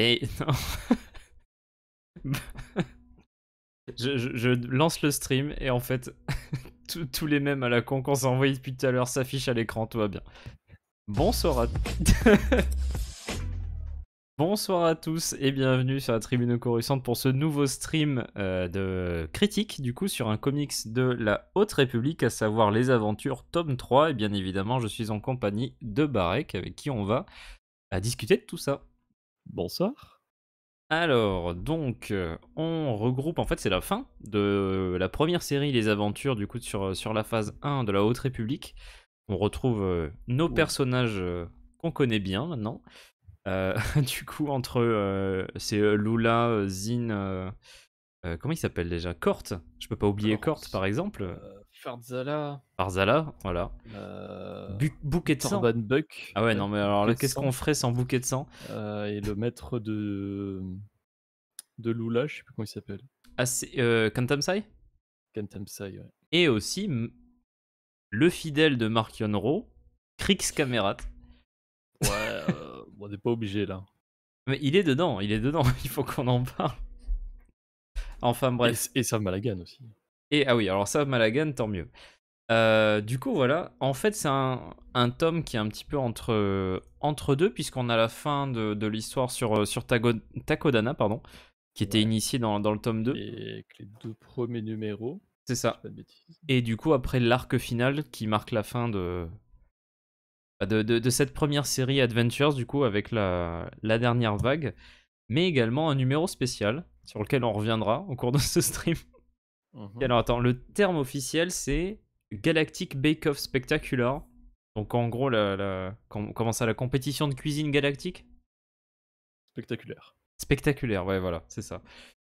Et non. je, lance le stream et en fait, tous les mêmes à la con qu'on s'est depuis tout à l'heure s'affichent à l'écran, tout va bien. Bonsoir à... Bonsoir à tous et bienvenue sur la Tribune Coruscante pour ce nouveau stream euh, de critique du coup sur un comics de la Haute République, à savoir Les Aventures tome 3. Et bien évidemment, je suis en compagnie de Barek avec qui on va bah, discuter de tout ça. Bonsoir. Alors, donc, euh, on regroupe, en fait, c'est la fin de la première série, Les Aventures, du coup, sur, sur la phase 1 de la Haute République. On retrouve euh, nos personnages euh, qu'on connaît bien maintenant. du coup, entre c'est Lula, Zin, comment il s'appelle déjà Corte. Je peux pas oublier Corte, par exemple. Farzala. Farzala, voilà. Euh, bouquet de sang. Buck. Ah ouais, non, mais alors qu'est-ce qu'on ferait sans bouquet de sang euh, Et le maître de. de Lula, je sais plus comment il s'appelle. Ah, c'est. Euh, Kantamsai ouais. Et aussi, le fidèle de Mark Yonro, Krix Camerat. Ouais, euh, on n'est pas obligé là. Mais il est dedans, il est dedans, il faut qu'on en parle. Enfin bref. Et, et Sam Malagan aussi. Et ah oui, alors ça, Malagan, tant mieux. Euh, du coup, voilà. En fait, c'est un, un, tome qui est un petit peu entre, entre deux, puisqu'on a la fin de, de l'histoire sur, euh, sur Takodana, pardon, qui était initiée dans, dans, le tome 2. Et avec les deux premiers numéros. C'est ça. Et du coup, après l'arc final qui marque la fin de, bah, de, de, de, cette première série Adventures, du coup, avec la, la dernière vague, mais également un numéro spécial sur lequel on reviendra au cours de ce stream. Mhm. alors attends, le terme officiel c'est Galactic Bake Off Spectacular. Donc en gros, la, la, comment ça, la compétition de cuisine galactique Spectaculaire. Spectaculaire, ouais, voilà, c'est ça.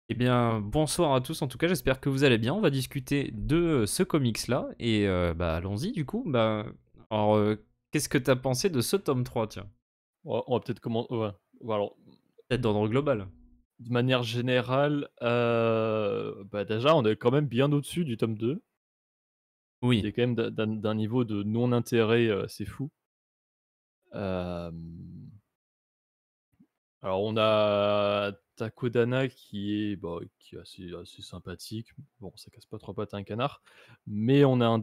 Eh bien, bonsoir à tous en tout cas, j'espère que vous allez bien. On va discuter de euh, ce comics-là, et euh, bah allons-y du coup. Bah, alors, euh, qu'est-ce que t'as pensé de ce tome 3, tiens On va peut-être commencer... Ouais. Bah, alors... Peut-être d'ordre global de manière générale, bah, déjà, on est quand même bien au-dessus du tome 2. Oui. C'est quand même d'un niveau de non-intérêt, assez c'est fou. Alors, on a Takodana qui est, bah, assez, sympathique. Bon, ça casse pas trois pattes à un canard. Mais on a,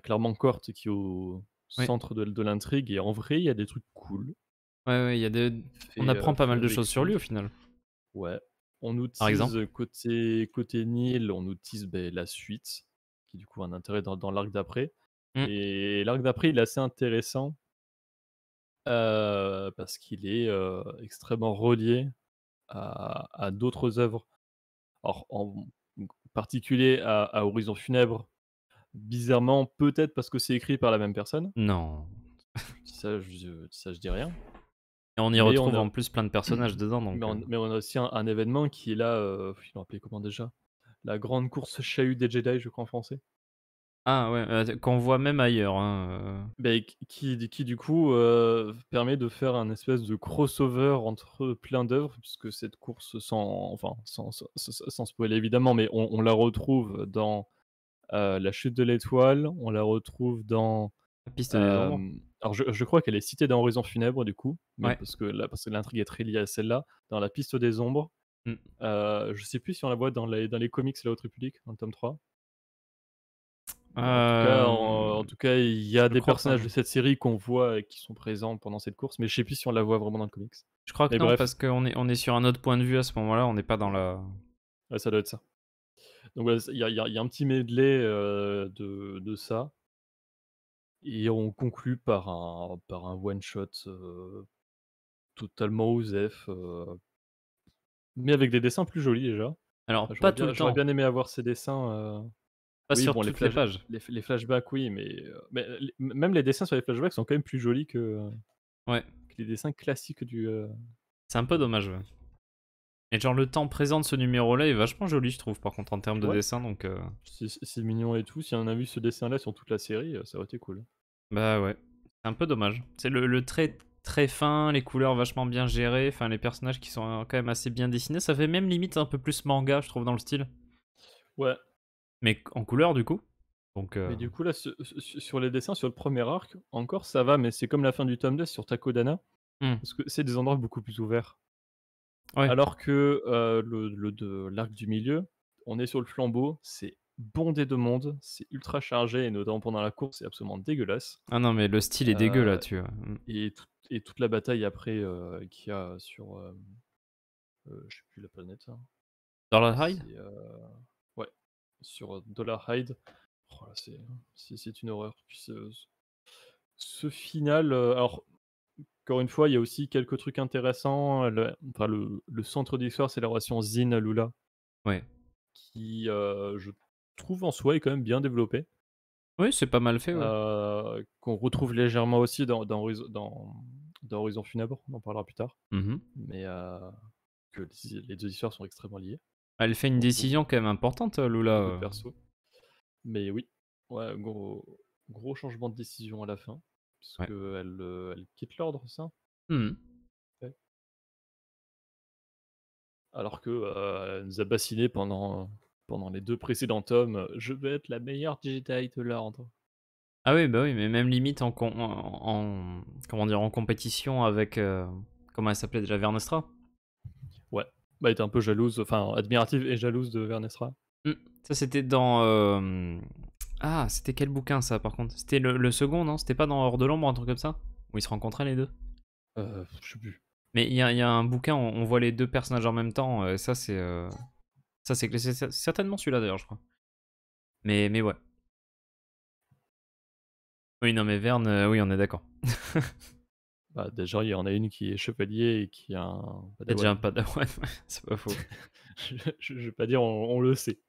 clairement Corte qui est au centre de, de l'intrigue. Et en vrai, il y a des trucs cool. Ouais, il y a des... on apprend euh, pas mal de choses sur lui au final. Ouais. On nous côté, côté Nil, on utilise ben, la suite, qui du coup a un intérêt dans, l'arc d'après. Mm. Et l'arc d'après, il est assez intéressant euh, parce qu'il est euh, extrêmement relié à, d'autres œuvres. en particulier à, Horizon Funèbre, bizarrement, peut-être parce que c'est écrit par la même personne. Non. Ça, ça, je dis rien. Et on y retrouve en plus plein de personnages dedans. Donc... Mais, on, euh. a aussi un, événement qui est là, euh, m'a rappelé comment déjà La grande course chahut des Jedi, je crois en français. Ah ouais, euh, qu'on voit même ailleurs. Hein, euh. ben, qui, qui du coup permet de faire un espèce de crossover entre plein d'œuvres, puisque cette course, sans, enfin, sans, spoiler évidemment, mais on, on la retrouve dans La chute de l'étoile, on la retrouve dans Piste alors je, crois qu'elle est citée dans Horizon Funèbre du coup, parce que l'intrigue est très liée à celle-là. Dans la piste des ombres, je mmh. euh, je sais plus si on la voit dans les, comics La Haute République, dans le tome 3. Euh, en, tout cas, il y a des personnages de cette série qu'on voit et qui sont présents pendant cette course, mais je sais plus si on la voit vraiment dans le comics. Je crois que non, parce qu'on est, on est sur un autre point de vue à ce moment-là, on n'est pas dans la. Ouais, ça doit être ça. Donc il y, a un petit medley euh, de, de, ça. Et on conclut par un, par un one-shot totalement aux mais avec des dessins plus jolis déjà. Alors, pas tout le temps. J'aurais bien aimé avoir ces dessins. sur toutes les, les, pages. Les, flashbacks, oui, mais, mais même les dessins sur les flashbacks sont quand même plus jolis que, ouais. que les dessins classiques du. C'est un peu dommage, ouais. Et genre le temps présent de ce numéro-là est vachement joli, je trouve, par contre, en termes de dessin. Donc, c'est, mignon et tout. Si on a vu ce dessin-là sur toute la série, ça aurait été cool. Bah ouais, c'est un peu dommage. C'est le, trait très fin, les couleurs vachement bien gérées, enfin les personnages qui sont quand même assez bien dessinés. Ça fait même limite un peu plus manga, je trouve, dans le style. Ouais. Mais en couleur, du coup. Donc, euh Mais du coup, là, sur, les dessins, sur le premier arc, encore ça va, mais c'est comme la fin du tome 2 sur Takodana. Hmm. Parce que c'est des endroits beaucoup plus ouverts. Ouais. Alors que euh, le le l'arc du milieu, on est sur le flambeau, c'est bondé de monde, c'est ultra chargé, et notamment pendant la course, c'est absolument dégueulasse. Ah non, mais le style est dégueulasse là, euh, tu vois. Mm. Et, toute la bataille après euh, qu'il y a sur. Euh, je sais plus la planète. Hein. Dollar Hyde Ouais, sur Dollar Hyde. Oh c'est une horreur. ce, final, alors encore une fois, il y a aussi quelques trucs intéressants. Le, enfin, le, centre d'histoire, c'est la relation Zin-Lula. Ouais. Qui, euh, je trouve en soi est quand même bien développé. Oui, c'est pas mal fait. Euh, qu'on retrouve légèrement aussi dans, dans, dans, Horizon Funèbre, on en parlera plus tard. Mmh Mais euh, que les, deux histoires sont extrêmement liées. Ah, elle fait une décision quand même importante, euh, Lula. Perso. Mais oui, ouais, gros, gros changement de décision à la fin. Parce qu'elle elle quitte l'ordre, ça. Mmh Alors que nous a bassinés pendant pendant les deux précédents tomes, euh, je vais être la meilleure digitale de l'ordre. Ah oui, bah oui, mais même limite en, en, comment dire en compétition avec euh, comment elle s'appelait déjà Vernestra. Ouais, bah elle était un peu jalouse, enfin admirative et jalouse de Vernestra. Mmh, ça c'était dans euh, ah c'était quel bouquin ça par contre c'était le, second non c'était pas dans Hors de l'ombre un truc comme ça où ils se rencontraient les deux. Euh, je sais plus. Mais il y, a un bouquin, où on, voit les deux personnages en même temps, et ça c'est. Ça, c'est certainement celui-là d'ailleurs, je crois. Mais, mais ouais. Oui, non, mais Verne, euh, oui, on est d'accord. bah, déjà, il y en a une qui est chevalier et qui a un bah, déjà un padawan, c'est pas faux. je, vais pas dire, on, le sait.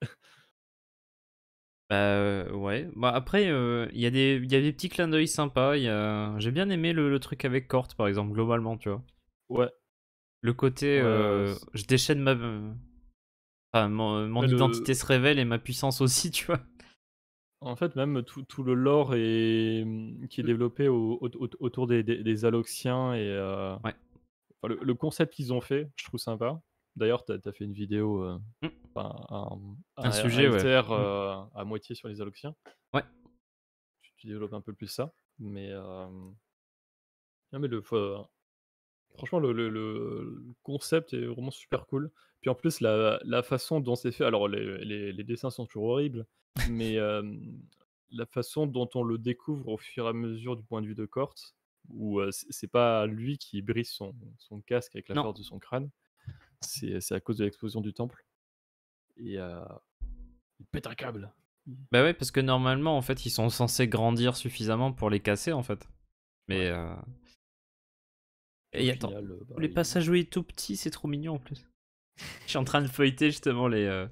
Bah, euh, ouais. Bah, après, euh, il y, y, a des petits clins d'œil sympas. A... J'ai bien aimé le, truc avec Corte, par exemple, globalement, tu vois. Ouais. Le côté, je déchaîne ma Enfin, mon, identité se révèle et ma puissance aussi, tu vois. En fait, même tout, le lore qui est mm. développé autour des, des, Aloxiens et euh, le, concept qu'ils ont fait, je trouve sympa. D'ailleurs, tu as, fait une vidéo, euh, mm. un, sujet mm. euh, à moitié sur les Aloxiens. Ouais. Tu, développes un peu plus ça, mais, non, mais le, Franchement, le, le, le, concept est vraiment super cool. Puis en plus, la, la façon dont c'est fait, alors les, les, dessins sont toujours horribles, mais la façon dont on le découvre au fur et à mesure du point de vue de Cort, où c'est pas lui qui brise son, son casque avec la force de son crâne, c'est à cause de l'explosion du temple. Et il pète un câble. Bah ouais, parce que normalement, en fait, ils sont censés grandir suffisamment pour les casser, en fait. Mais. Et euh, bah, les passages où est tout petit, c'est trop mignon en plus. Je suis en train de feuilleter justement les, euh,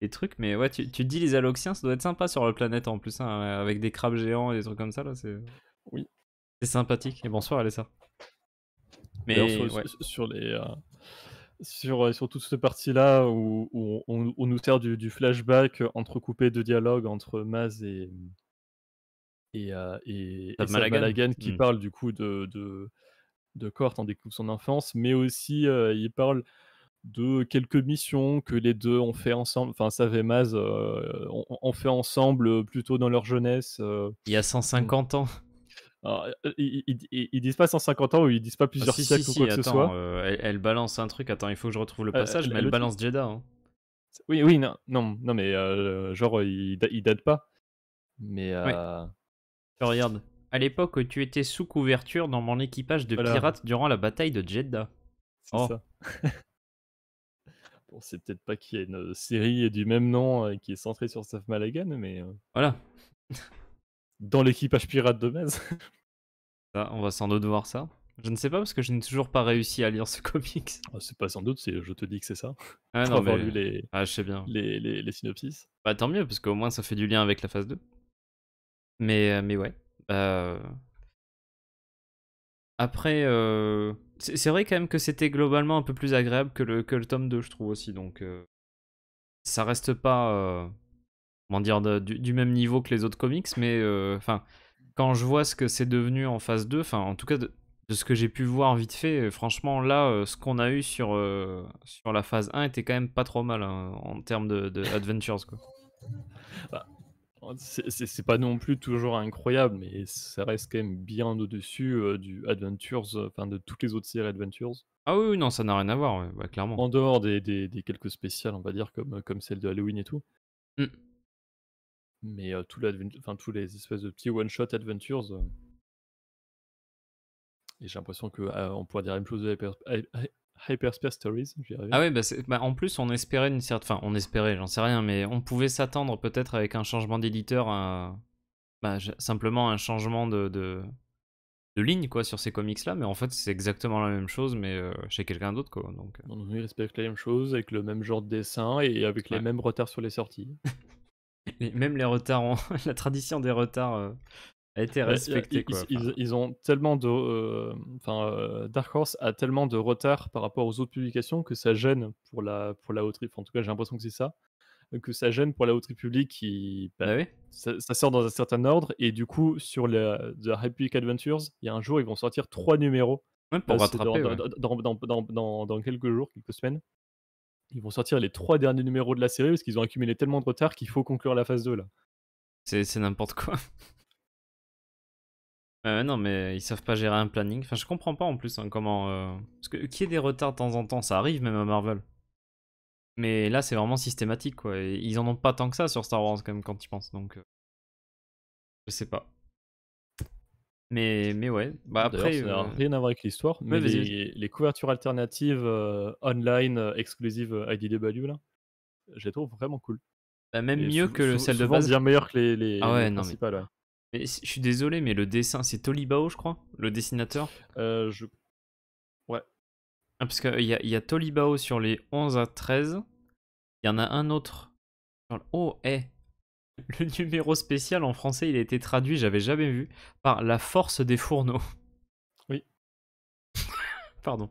les trucs, mais ouais, tu, tu, dis les Aloxiens, ça doit être sympa sur la planète en plus, hein, euh, avec des crabes géants et des trucs comme ça là, c'est. Oui. C'est sympathique. Et bonsoir, allez ça. Mais sur, les. sur, sur toute cette partie-là où, où on, on, nous sert du, du, flashback entrecoupé de dialogues entre Maz et, et, et, Malagan. qui hmm. parle du coup de, de de Cort en hein, découvre son enfance, mais aussi euh, il parle de quelques missions que les deux ont fait ensemble, enfin ça et Maz euh, ont, fait ensemble euh, plutôt dans leur jeunesse. il y a 150 ans. ils, disent pas 150 ans ou ils disent pas plusieurs ah, siècles ou quoi que ce soit. Elle, balance un truc, attends, il faut que je retrouve le passage, mais elle, balance hein. Oui, oui, non, non, mais genre, il, date pas. Mais. tu Regarde à l'époque, tu étais sous couverture dans mon équipage de pirates durant la bataille de Jeddah. C'est oh. ça. bon, c'est peut-être pas qu'il y ait une euh, série du même nom euh, qui est centrée sur Saf Malagan, mais. Euh, voilà. dans l'équipage pirate de Mez. Ça, on va sans doute voir ça. Je ne sais pas parce que je n'ai toujours pas réussi à lire ce comics. Ah, c'est pas sans doute, c'est, je te dis que c'est ça. Ah, non, mais... lu les, ah, je sais bien. Les, les, les synopsis. Bah, tant mieux, parce qu'au moins ça fait du lien avec la phase 2. Mais, mais ouais. Bah, après, c'est vrai quand même que c'était globalement un peu plus agréable que le, que le tome 2, je trouve aussi. Donc, ça reste pas, comment dire, du, du, même niveau que les autres comics, mais enfin, quand je vois ce que c'est devenu en phase 2, enfin, en tout cas, de, de ce que j'ai pu voir vite fait, franchement, là, ce qu'on a eu sur, sur la phase 1 était quand même pas trop mal hein, en termes de, de Adventures, quoi. Bah, c'est pas non plus toujours incroyable, mais ça reste quand même bien au-dessus euh, du Adventures, euh, enfin de toutes les autres séries Adventures. Ah oui, non, ça n'a rien à voir, clairement. En dehors des, des, quelques spéciales, on va dire, comme, comme celle de Halloween et tout. Mm. Mais euh, tous les espèces de petits one-shot Adventures. Et j'ai l'impression qu'on pourrait dire la même chose de Hyper, Hyperspace Stories. Ah ouais, bah, bah en plus, on espérait une certaine. Enfin, on espérait, j'en sais rien, mais on pouvait s'attendre peut-être avec un changement d'éditeur un, Bah, simplement un changement de, de, ligne quoi sur ces comics là mais en fait c'est exactement la même chose mais euh, chez quelqu'un d'autre quoi donc euh. on respecte la même chose avec le même genre de dessin et avec les mêmes retards sur les sorties même les retards la tradition des retards euh a été respecté. ils, ont tellement de. Euh, euh, Dark Horse a tellement de retard par rapport aux autres publications que ça gêne pour la, pour la haute En tout cas, j'ai l'impression que c'est ça. Que ça gêne pour la haute république qui. Bah, bah ça, sort dans un certain ordre. Et du coup, sur la, The Republic Adventures, il y a un jour, ils vont sortir trois numéros. pour euh, rattraper, dans, quelques jours, quelques semaines. Ils vont sortir les trois derniers numéros de la série parce qu'ils ont accumulé tellement de retard qu'il faut conclure la phase 2 là. C'est n'importe quoi. Euh, non, mais ils savent pas gérer un planning. Enfin, je comprends pas en plus hein, comment. Euh, parce que qu'il y ait des retards de temps en temps, ça arrive même à Marvel. Mais là, c'est vraiment systématique, quoi. ils en ont pas tant que ça sur Star Wars, quand ils quand tu penses. Donc, euh, je sais pas. Mais, mais ouais. Bah, après, ça n'a rien à voir avec l'histoire. Mais, les, couvertures alternatives online exclusives IDW, là, je les trouve vraiment cool. Bah, même mieux que celle de base. bien meilleur que les, les, ah ouais, non, principales. Ouais je suis désolé, mais le dessin, c'est Tolibao, je crois, le dessinateur euh, je... Ouais. Ah, parce qu'il euh, y a, y a Tolibao sur les 11 à 13. Il y en a un autre. Oh, eh Le numéro spécial en français, il a été traduit, j'avais jamais vu, par La force des fourneaux. Oui. Pardon.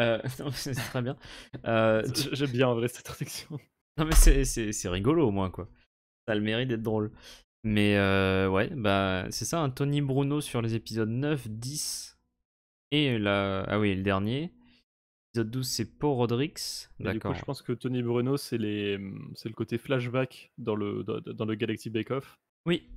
Euh, c'est très bien. Euh, J'aime bien en vrai cette traduction. Non, mais c'est rigolo au moins, quoi. Ça a le mérite d'être drôle. Mais euh, ouais, bah c'est ça, un hein, Tony Bruno sur les épisodes 9, 10 et la... ah oui, le dernier. L'épisode 12, c'est Paul Rodrix. D'accord. Je pense que Tony Bruno, c'est les... Mm, c'est le côté flashback dans le, dans le Galaxy Bake Off. Oui.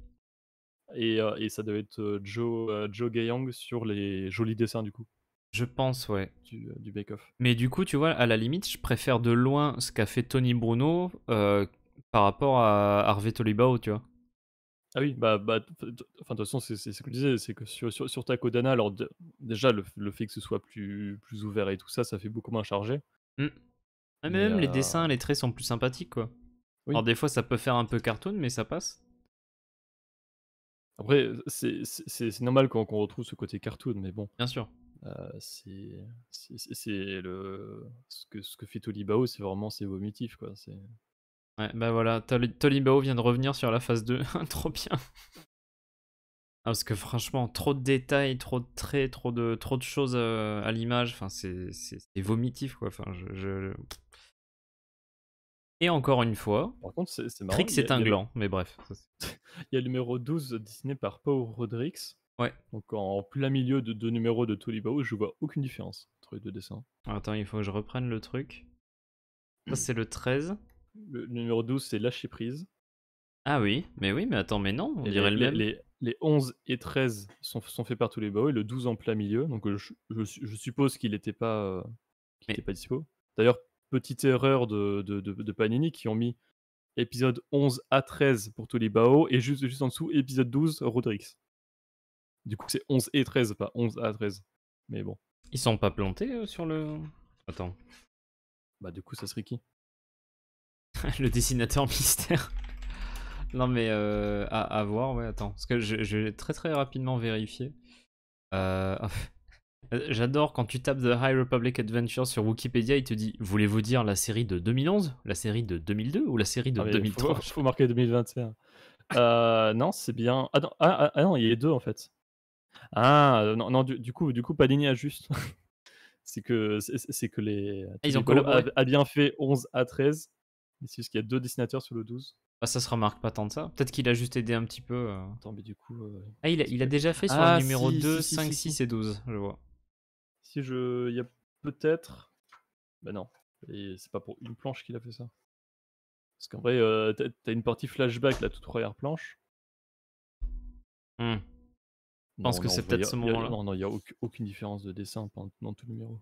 Et, euh, et ça devait être euh, Joe, Joe Gayang sur les jolis dessins du coup. Je pense, ouais. Du, du off Mais du coup, tu vois, à la limite, je préfère de loin ce qu'a fait Tony Bruno par rapport à Harvey Tolibao, tu vois. Ah oui, bah, bah, enfin, de toute façon, c'est ce que je disais, c'est que sur, sur, sur ta Kodana, alors déjà, le, le fait que ce soit plus, plus ouvert et tout ça, ça fait beaucoup moins chargé. Mmh. Ah, même les euh, dessins, les traits sont plus sympathiques, quoi. Alors des fois, ça peut faire un peu cartoon, mais ça passe. après, c'est c'est- normal qu'on qu'on retrouve ce côté cartoon, mais bon, Bien sûr. Euh, c'est c'est- le ce que, ce que fait Tolibao, c'est vraiment c'est vomitif, quoi. C'est ben voilà, Tolibao vient de revenir sur la phase 2. trop bien. Ah, parce que franchement, trop de détails, trop de traits, trop de, trop de choses euh, à l'image, enfin, c'est vomitif quoi. Enfin, je, Et encore une fois, Par contre, c'est marrant, un gland, mais bref. il y a le numéro 12 dessiné par Paul Rodrigues. Ouais. Donc en plein milieu de deux numéros de Tolibao, je vois aucune différence entre les deux dessins. Attends, il faut que je reprenne le truc. Ça, hmm. c'est le 13. Le numéro 12, c'est lâcher prise. Ah oui, mais oui, mais attends, mais non, on dirait le même. Les, les, 11 et 13 sont, sont faits par tous les baos, et le 12 en plein milieu. Donc euh, je, suppose qu'il n'était pas, euh, dispo. D'ailleurs, petite erreur de, de, de, Panini qui ont mis épisode 11 à 13 pour tous les bao et juste, juste en dessous épisode 12 Rodrix. Du coup, c'est 11 et 13, pas 11 à 13. Mais bon. Ils sont pas plantés sur le. Attends. Bah, du coup, ça serait qui le dessinateur mystère. non mais euh, à, voir, ouais, attends. Parce que je, vais très très rapidement vérifier. Euh, j'adore quand tu tapes The High Republic Adventure sur Wikipédia, il te dit voulez-vous dire la série de 2011, la série de 2002 ou la série de 2003 ah, Il faut, marquer 2021. Euh, non, c'est bien. Ah, ah, ah non, il y a deux en fait. Ah non, du, coup, du coup, Panini a juste. c'est que c'est que les. Ils ont a, a bien fait 11 à 13 c'est ce qu'il y a deux dessinateurs sur le 12. Bah, ça se remarque pas tant de ça. Peut-être qu'il a juste aidé un petit peu. Euh. Attends, mais du coup. Euh, ah, il a, déjà fait sur ah, le numéro 2, 5, 6 et 12, je vois. Si je. Il y a peut-être. Bah non. Et c'est pas pour une planche qu'il a fait ça. Parce qu'en vrai, euh, t'as une partie flashback, la toute première planche. Hmm. Je pense que c'est peut-être ce moment-là. Non, non, il n'y a aucune différence de dessin dans tout le numéro.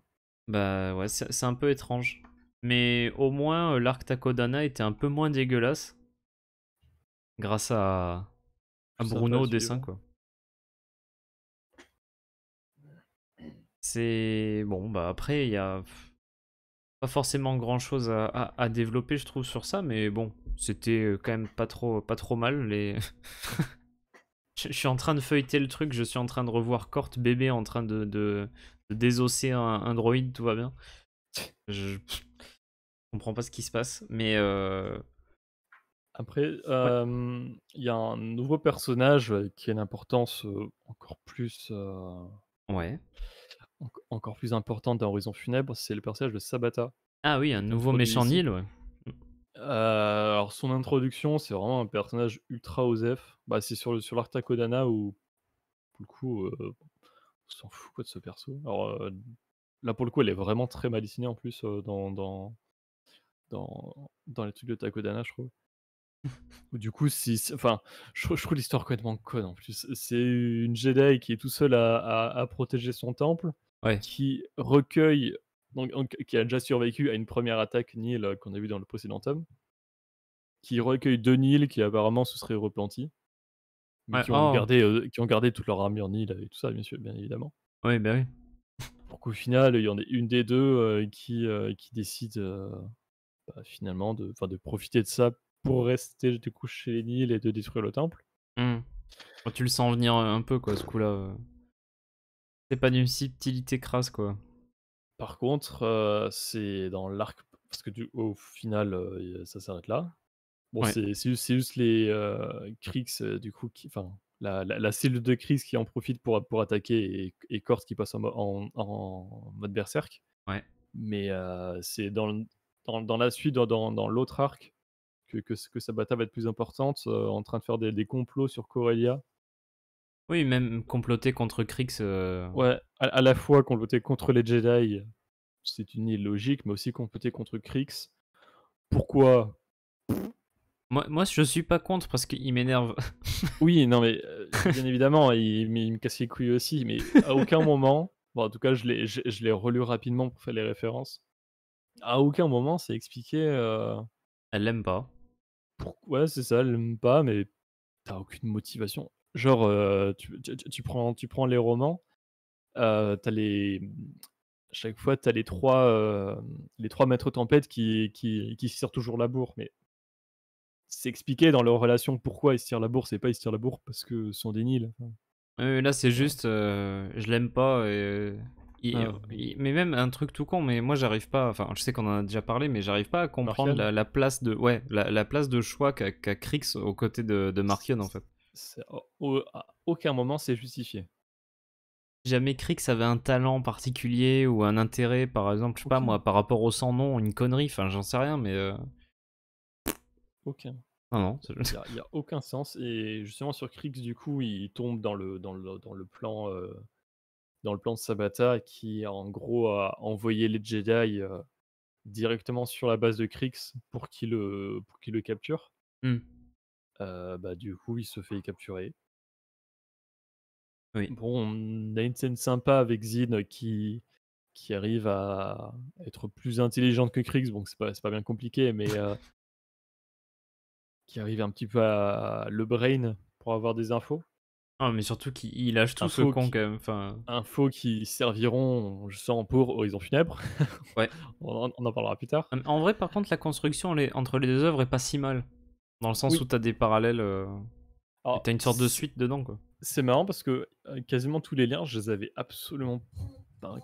Bah ouais, c'est un peu étrange. Mais au moins, euh, l'arc Takodana était un peu moins dégueulasse. Grâce à, à Bruno au dessin, quoi. C'est. Bon, bah après, il y a. Pas forcément grand chose à, développer, je trouve, sur ça, mais bon, c'était euh, quand même pas trop, pas trop mal. Les... je, suis en train de feuilleter le truc, je suis en train de revoir Corte bébé en train de, de, désosser un, un droïde, tout va bien. Je. Je comprends pas ce qui se passe, mais. Euh, Après, euh, il y a un nouveau personnage euh, qui a une importance encore plus. Ouais. encore plus importante dans Horizon Funèbre, c'est le personnage de Sabata. Ah oui, un nouveau méchant Nil, ouais. alors son introduction, c'est vraiment un personnage ultra OZF. Bah, c'est sur, le, sur Kodana où, pour le coup, on s'en fout quoi de ce perso. Alors là, pour le coup, elle est vraiment très mal dessinée en plus dans, dans, dans les trucs de Takodana, je trouve. du coup, si, enfin, je, trouve l'histoire complètement conne en plus. C'est une Jedi qui est tout seule à, à, protéger son temple, qui recueille, donc, qui a déjà survécu à une première attaque Nil euh, qu'on a vu dans le précédent tome, qui recueille deux Nils qui apparemment se seraient replantis mais oh. euh, qui, ont gardé, qui ont toute leur armure Nil et tout ça, bien bien évidemment. Oui, ben bah oui. Pour qu'au final, il y en ait une des deux euh, qui, qui décide bah, finalement, de, de profiter de ça pour rester du coup chez les Nils et de détruire le temple. Mmh. Bah, tu le sens venir euh, un peu, quoi, ce coup-là. Euh. C'est pas d'une subtilité crasse, quoi. Par contre, euh, c'est dans l'arc, parce que au final, ça s'arrête là. Bon, c'est juste, les Krix, du coup, qui, enfin, la, la, cellule de Krix qui en profite pour, pour attaquer et, et qui passe en, en, mode berserk. Ouais. Mais c'est dans, le dans, la suite, dans, l'autre arc, que, que, que Sabata va être plus importante, euh, en train de faire des, complots sur Corellia. Oui, même comploter contre Krix. Euh. Ouais, à, la fois comploter contre les Jedi, c'est une logique, mais aussi comploter contre Krix. Pourquoi moi, moi, je suis pas contre parce qu'il m'énerve. oui, non, mais euh, bien évidemment, il, me casse les couilles aussi, mais à aucun moment, bon, en tout cas, je l'ai relu rapidement pour faire les références à aucun moment c'est expliqué. Euh, elle l'aime pas. Pourquoi c'est ça, elle l'aime pas, mais t'as aucune motivation. Genre, euh, tu, prends, tu prends les romans, euh, t'as les. Chaque fois, t'as les trois, les trois maîtres tempêtes qui, qui, qui se tirent toujours la bourre, mais c'est expliqué dans leur relation pourquoi ils se tirent la bourre, c'est pas ils se tirent la bourre parce que ce sont des Nils. là c'est juste, je l'aime pas et ah. mais même un truc tout con, mais moi j'arrive pas, enfin je sais qu'on en a déjà parlé, mais j'arrive pas à comprendre la, place de, ouais, la, place de choix qu'a Krix Crix aux côtés de, de Markion en fait. à aucun moment c'est justifié. Jamais Krix avait un talent particulier ou un intérêt, par exemple, je sais pas moi, par rapport au sans nom, une connerie, enfin j'en sais rien, mais. Euh aucun. Ah non, non, il n'y a, aucun sens. Et justement sur Krix, du coup, il tombe dans le, dans le, dans le plan. Euh, dans le plan de Sabata qui, en gros, a envoyé les Jedi euh, directement sur la base de Krix pour qu'il le, le capture. Mmh. Euh, bah, du coup, il se fait capturer. Bon, on a une scène sympa avec Zin qui, qui arrive à être plus intelligente que Krix, Bon c'est pas, pas bien compliqué, mais euh, qui arrive un petit peu à le brain pour avoir des infos. Ah, mais surtout qu'il lâche tout ce con quand même. Enfin... Infos qui serviront, je sens, pour Horizon Funèbre. ouais. on, en parlera plus tard. En vrai, par contre, la construction entre les deux œuvres est pas si mal. Dans le sens où où t'as des parallèles. Euh, ah, tu T'as une sorte de suite dedans, quoi. C'est marrant parce que euh, quasiment tous les liens, je les avais absolument.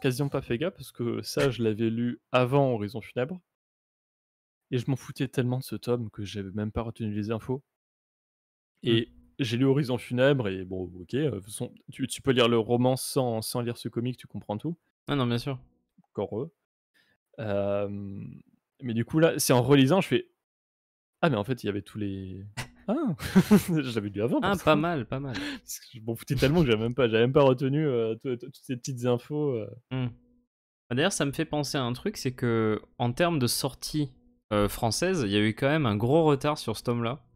quasiment pas fait gaffe parce que ça, je l'avais lu avant Horizon Funèbre. Et je m'en foutais tellement de ce tome que j'avais même pas retenu les infos. Et mmh j'ai lu Horizon Funèbre et bon, ok, euh, tu, tu, peux lire le roman sans, sans, lire ce comic, tu comprends tout. Ah non, bien sûr. Encore eux. Euh, mais du coup, là, c'est en relisant, je fais Ah, mais en fait, il y avait tous les. Ah J'avais lu avant. Ah, pas mal, pas mal. je m'en foutais tellement que j'avais même pas, même pas retenu euh, toutes, ces petites infos. Mmh. Bah, d'ailleurs, ça me fait penser à un truc c'est que, en termes de sortie française, il y a eu quand même un gros retard sur ce tome-là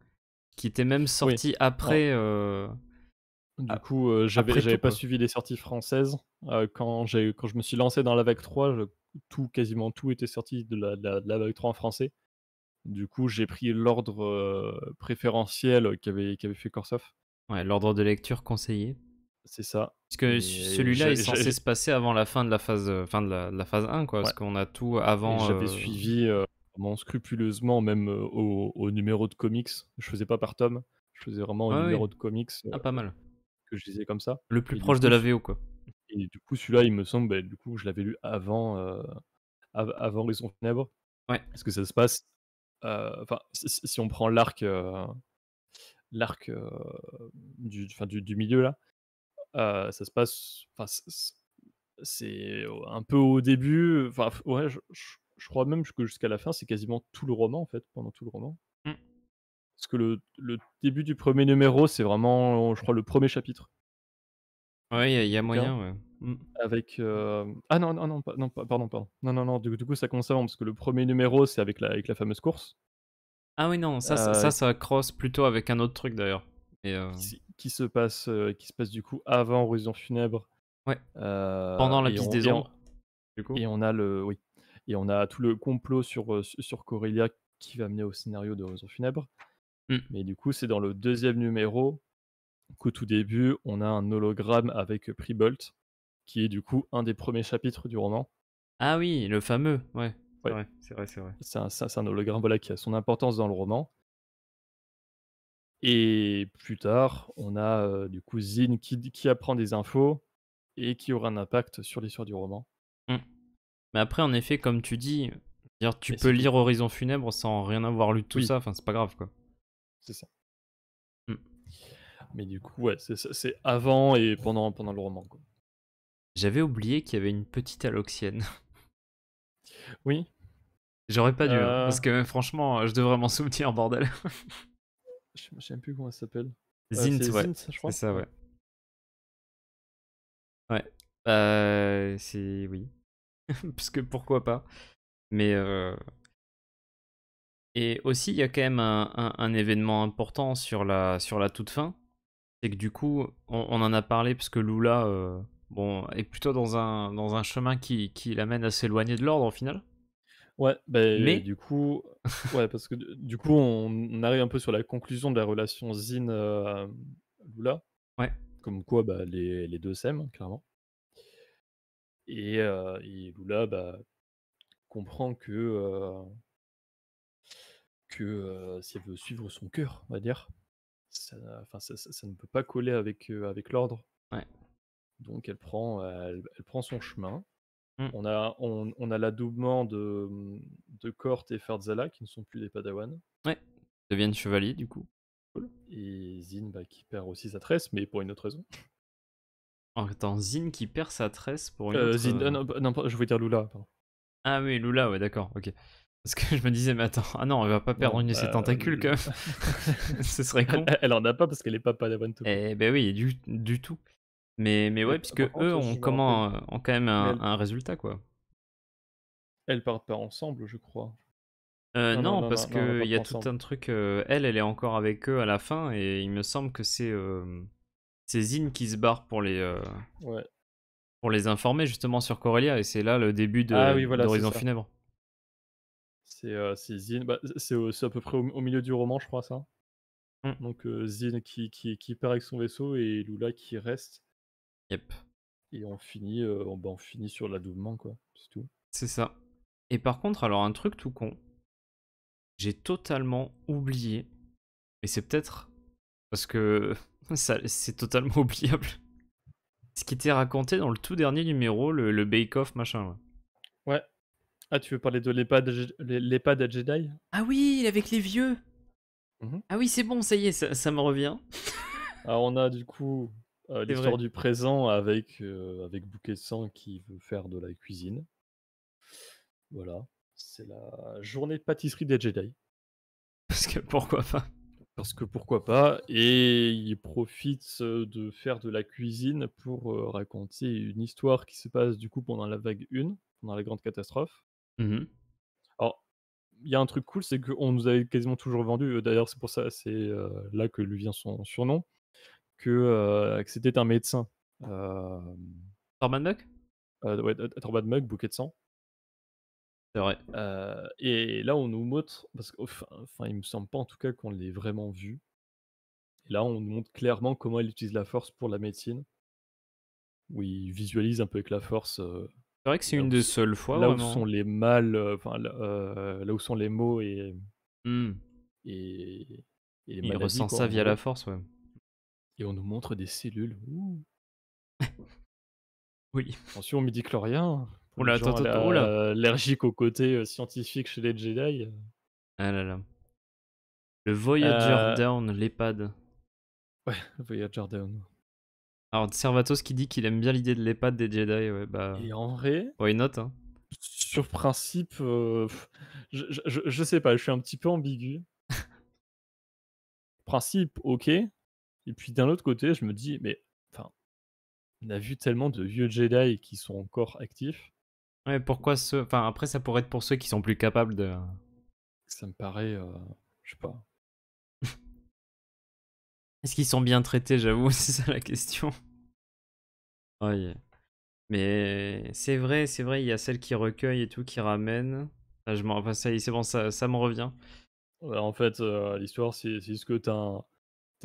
qui était même sorti après. Euh, du coup, euh, j'avais pas suivi les sorties françaises. Euh, quand quand, quand je me suis lancé dans la vague 3, tout, quasiment tout était sorti de la, de vague 3 en français. Du coup, j'ai pris l'ordre euh, préférentiel qu'avait fait Corsoff. Ouais, l'ordre de lecture conseillé. C'est ça. Parce que celui-là est censé se passer avant la fin de la phase, fin de la, phase 1, quoi. Parce qu'on a tout avant. J'avais suivi vraiment scrupuleusement, même au, numéro de comics. Je faisais pas par tome, je faisais vraiment au numéro de comics. ah, pas mal. Que je disais comme ça. Le plus proche de la VO, quoi. Et du coup, celui-là, il me semble, bah, du coup, je l'avais lu avant, euh, avant Horizon Funèbre. Ouais. Parce que ça se passe. Enfin, si, on prend l'arc. l'arc du, du, milieu là ça se passe enfin c'est un peu au début enfin ouais je je crois même que jusqu'à la fin, c'est quasiment tout le roman, en fait, pendant tout le roman. Mmh. Parce que le, le, début du premier numéro, c'est vraiment, je crois, le premier chapitre. Ouais, il y, a moyen, ouais. Mmh. Avec. Euh, ah non, non, non, pas, pardon, pardon. Non, non, non, du, coup, ça commence avant, parce que le premier numéro, c'est avec la, avec la fameuse course. Ah oui, non, ça, ça, euh, ça cross plutôt avec un autre truc d'ailleurs. Et euh qui, se passe, qui se passe du coup avant Horizon Funèbre. Ouais. Pendant la piste des ombres. Et on a le, oui, et on a tout le complot sur, euh, sur Corellia qui va mener au scénario de Raison Funèbre. Mm. Mais du coup, c'est dans le deuxième numéro qu'au tout début, on a un hologramme avec euh, Pribolt, qui est du coup un des premiers chapitres du roman. Ah oui, le fameux, ouais. C'est vrai, c'est vrai. C'est un, hologramme voilà, qui a son importance dans le roman. Et plus tard, on a euh, du coup Zine qui, qui, apprend des infos et qui aura un impact sur l'histoire du roman. Mm. Mais après, en effet, comme tu dis, tu peux lire Horizon Funèbre sans rien avoir lu de tout ça, enfin c'est pas grave quoi. C'est ça. Mm. Mais du coup, ouais, c'est avant et pendant, pendant le roman. quoi J'avais oublié qu'il y avait une petite aloxienne. Oui. J'aurais pas dû, hein, euh. parce que franchement, je devrais m'en souvenir, bordel. je sais même plus comment elle s'appelle. Euh, Zint, ouais. je crois. C'est ça, ouais. Ouais. Euh, c'est. Oui. parce que pourquoi pas. Mais euh, et aussi il y a quand même un, événement important sur la sur la toute fin, c'est que du coup on, en a parlé parce que Lula euh, bon est plutôt dans un dans un chemin qui, qui l'amène à s'éloigner de l'ordre au final. Ouais, ben, mais du coup, ouais, parce que du coup on, arrive un peu sur la conclusion de la relation Zine euh, Lula. Ouais. Comme quoi bah, les, les deux s'aiment clairement. Et, Lula bah, comprend que, si elle veut suivre son cœur, on va dire, ça, ça, ne peut pas coller avec, l'ordre. Donc elle prend, son chemin. Mmh. On a, on, l'adoubement de, mmh, de Kort et Farzala qui ne sont plus des Padawan. Ouais, deviennent chevaliers du coup. Et Zin bah, qui perd aussi sa tresse, mais pour une autre raison. Oh, attends, Zin qui perd sa tresse pour une euh, autre... Zin, euh, ah non, bah, je voulais dire Lula. Pardon. Ah oui, Lula, ouais, d'accord, ok. Parce que je me disais, mais attends, ah non, elle va pas perdre une de ses euh, tentacules quand même. Ce serait con. Elle, en a pas parce qu'elle est pas d'Abantu. Eh ben oui, du, du tout. Mais, mais ouais, puisque eux ont, comment, euh, quand même un, résultat, quoi. Elles partent pas ensemble, je crois. Euh, non, parce qu'il y a tout un truc. elle, elle est encore avec eux à la fin et il me semble que c'est c'est Zine qui se barre pour les euh, pour les informer justement sur Corellia et c'est là le début de ah l'horizon Funèbre. C'est euh, c'est bah, à peu près au, milieu du roman, je crois ça. Mmh. Donc euh, Zine qui, qui, qui, part avec son vaisseau et Lula qui reste. Yep. Et on finit euh, on, bah, on finit sur l'adoubement quoi, c'est tout. C'est ça. Et par contre, alors un truc tout con, j'ai totalement oublié, et c'est peut-être parce que c'est totalement oubliable. Ce qui était raconté dans le tout dernier numéro, le, bake-off, machin. Ouais. Ah, tu veux parler de l'EHPAD à Jedi Ah oui, avec les vieux mhm. Ah oui, c'est bon, ça y est, ça, me revient. Alors, ah, on a du coup euh, l'histoire du présent avec, euh, avec Bouquet de qui veut faire de la cuisine. Voilà. C'est la journée de pâtisserie des Jedi. Parce que pourquoi pas parce que pourquoi pas Et il profite de faire de la cuisine pour raconter une histoire qui se passe du coup pendant la vague 1, pendant la grande catastrophe. Mmh Alors, il y a un truc cool, c'est qu'on nous avait quasiment toujours vendu, d'ailleurs c'est pour ça, c'est là que lui vient son surnom, que, c'était un médecin. Euh... Torban Mug Ouais, Torban Mug, bouquet de sang. C'est vrai. et là, on nous montre, parce qu'il enfin, il me semble pas en tout cas qu'on l'ait vraiment vu. Et là, on nous montre clairement comment elle utilise la force pour la médecine. Oui, il visualise un peu avec la force. c'est vrai que c'est une des seules fois. Là où sont les mâles, enfin, là où sont les mots et. Et, il ressent ça via la force, ouais. Et on nous montre des cellules. oui. Attention, midi chlorien. Pour allergique au côté euh, scientifique chez les Jedi. Ah là là. Le Voyager euh. Down, l'EHPAD. Ouais, Voyager Down. Alors, Servatos qui dit qu'il aime bien l'idée de l'EHPAD des Jedi, ouais, bah. Et en vrai. Why not, hein? Sur principe, euh, je, je, je, sais pas, je suis un petit peu ambigu. principe, ok. Et puis d'un autre côté, je me dis, mais. Enfin. On a vu tellement de vieux Jedi qui sont encore actifs. Ouais, pourquoi ce... Enfin, après, ça pourrait être pour ceux qui sont plus capables de. Ça me paraît. Euh, je sais pas. Est-ce qu'ils sont bien traités, j'avoue C'est ça la question. Oh Mais c'est vrai, c'est vrai, il y a celles qui recueillent et tout, qui ramènent. Ah, je m'en... Enfin, ça c'est bon, ça, me revient. En fait, euh, l'histoire, c'est, c'est juste que t'as un,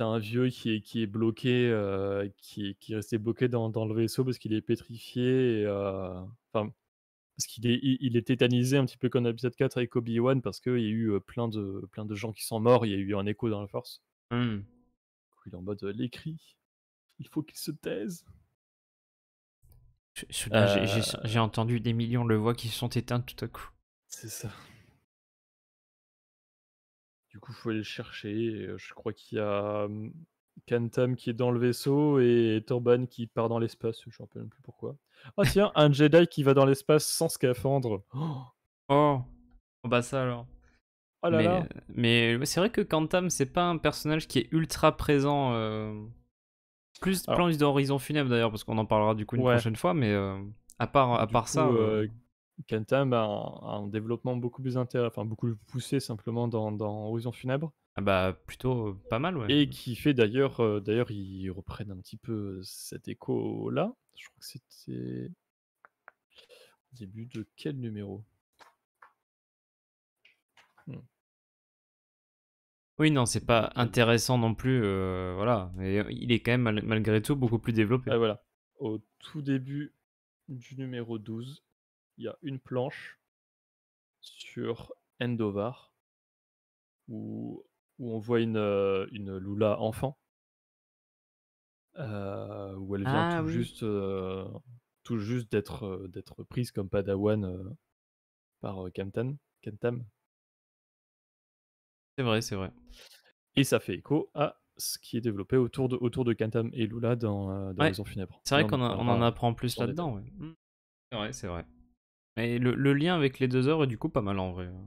un vieux qui est, qui est bloqué, euh, qui, qui est resté bloqué dans, dans, le vaisseau parce qu'il est pétrifié. enfin, parce qu'il est, il est tétanisé un petit peu comme l'épisode 4 avec Obi-Wan, parce qu'il y a eu plein de, plein de gens qui sont morts, il y a eu un écho dans la force. Mmh. coup, Il est en mode l'écrit, il faut qu'il se taise. Euh. J'ai entendu des millions de voix qui se sont éteintes tout à coup. C'est ça. Du coup, il faut aller le chercher. Je crois qu'il y a mmh, Kantam qui est dans le vaisseau et Torban qui part dans l'espace. Je ne sais plus pourquoi. Ah tiens, un Jedi qui va dans l'espace sans scaphandre. Oh, oh. bah ça alors. Oh euh, mais, c'est vrai que Kantam, c'est pas un personnage qui est ultra présent. Euh, plus alors... plan d'horizon funèbre d'ailleurs, parce qu'on en parlera du coup une prochaine fois, mais euh, à part, à part ça. Kantam a un, développement beaucoup plus intéressant, enfin beaucoup plus poussé simplement dans, dans Horizon Funèbre. Ah bah plutôt euh, pas mal, ouais. Et qui fait d'ailleurs, euh, d'ailleurs, ils reprennent un petit peu euh, cet écho-là. Je crois que c'était au début de quel numéro hmm. Oui, non, c'est pas intéressant non plus, voilà. Mais il est quand même malgré tout beaucoup plus développé. Ah, voilà. Au tout début du numéro 12, il y a une planche sur Endovar où où on voit une, une Lula enfant, où elle vient ah tout, juste, tout juste d'être, d'être prise comme padawan par Kantam. C'est vrai, c'est vrai. Et ça fait écho à ce qui est développé autour de, autour de Kantam et Lula dans, dans les Maison C'est vrai qu'on on en apprend plus là-dedans. Ouais. Mmh. C'est vrai, c'est vrai. Mais le, le, lien avec les deux heures est du coup pas mal en vrai. Hein.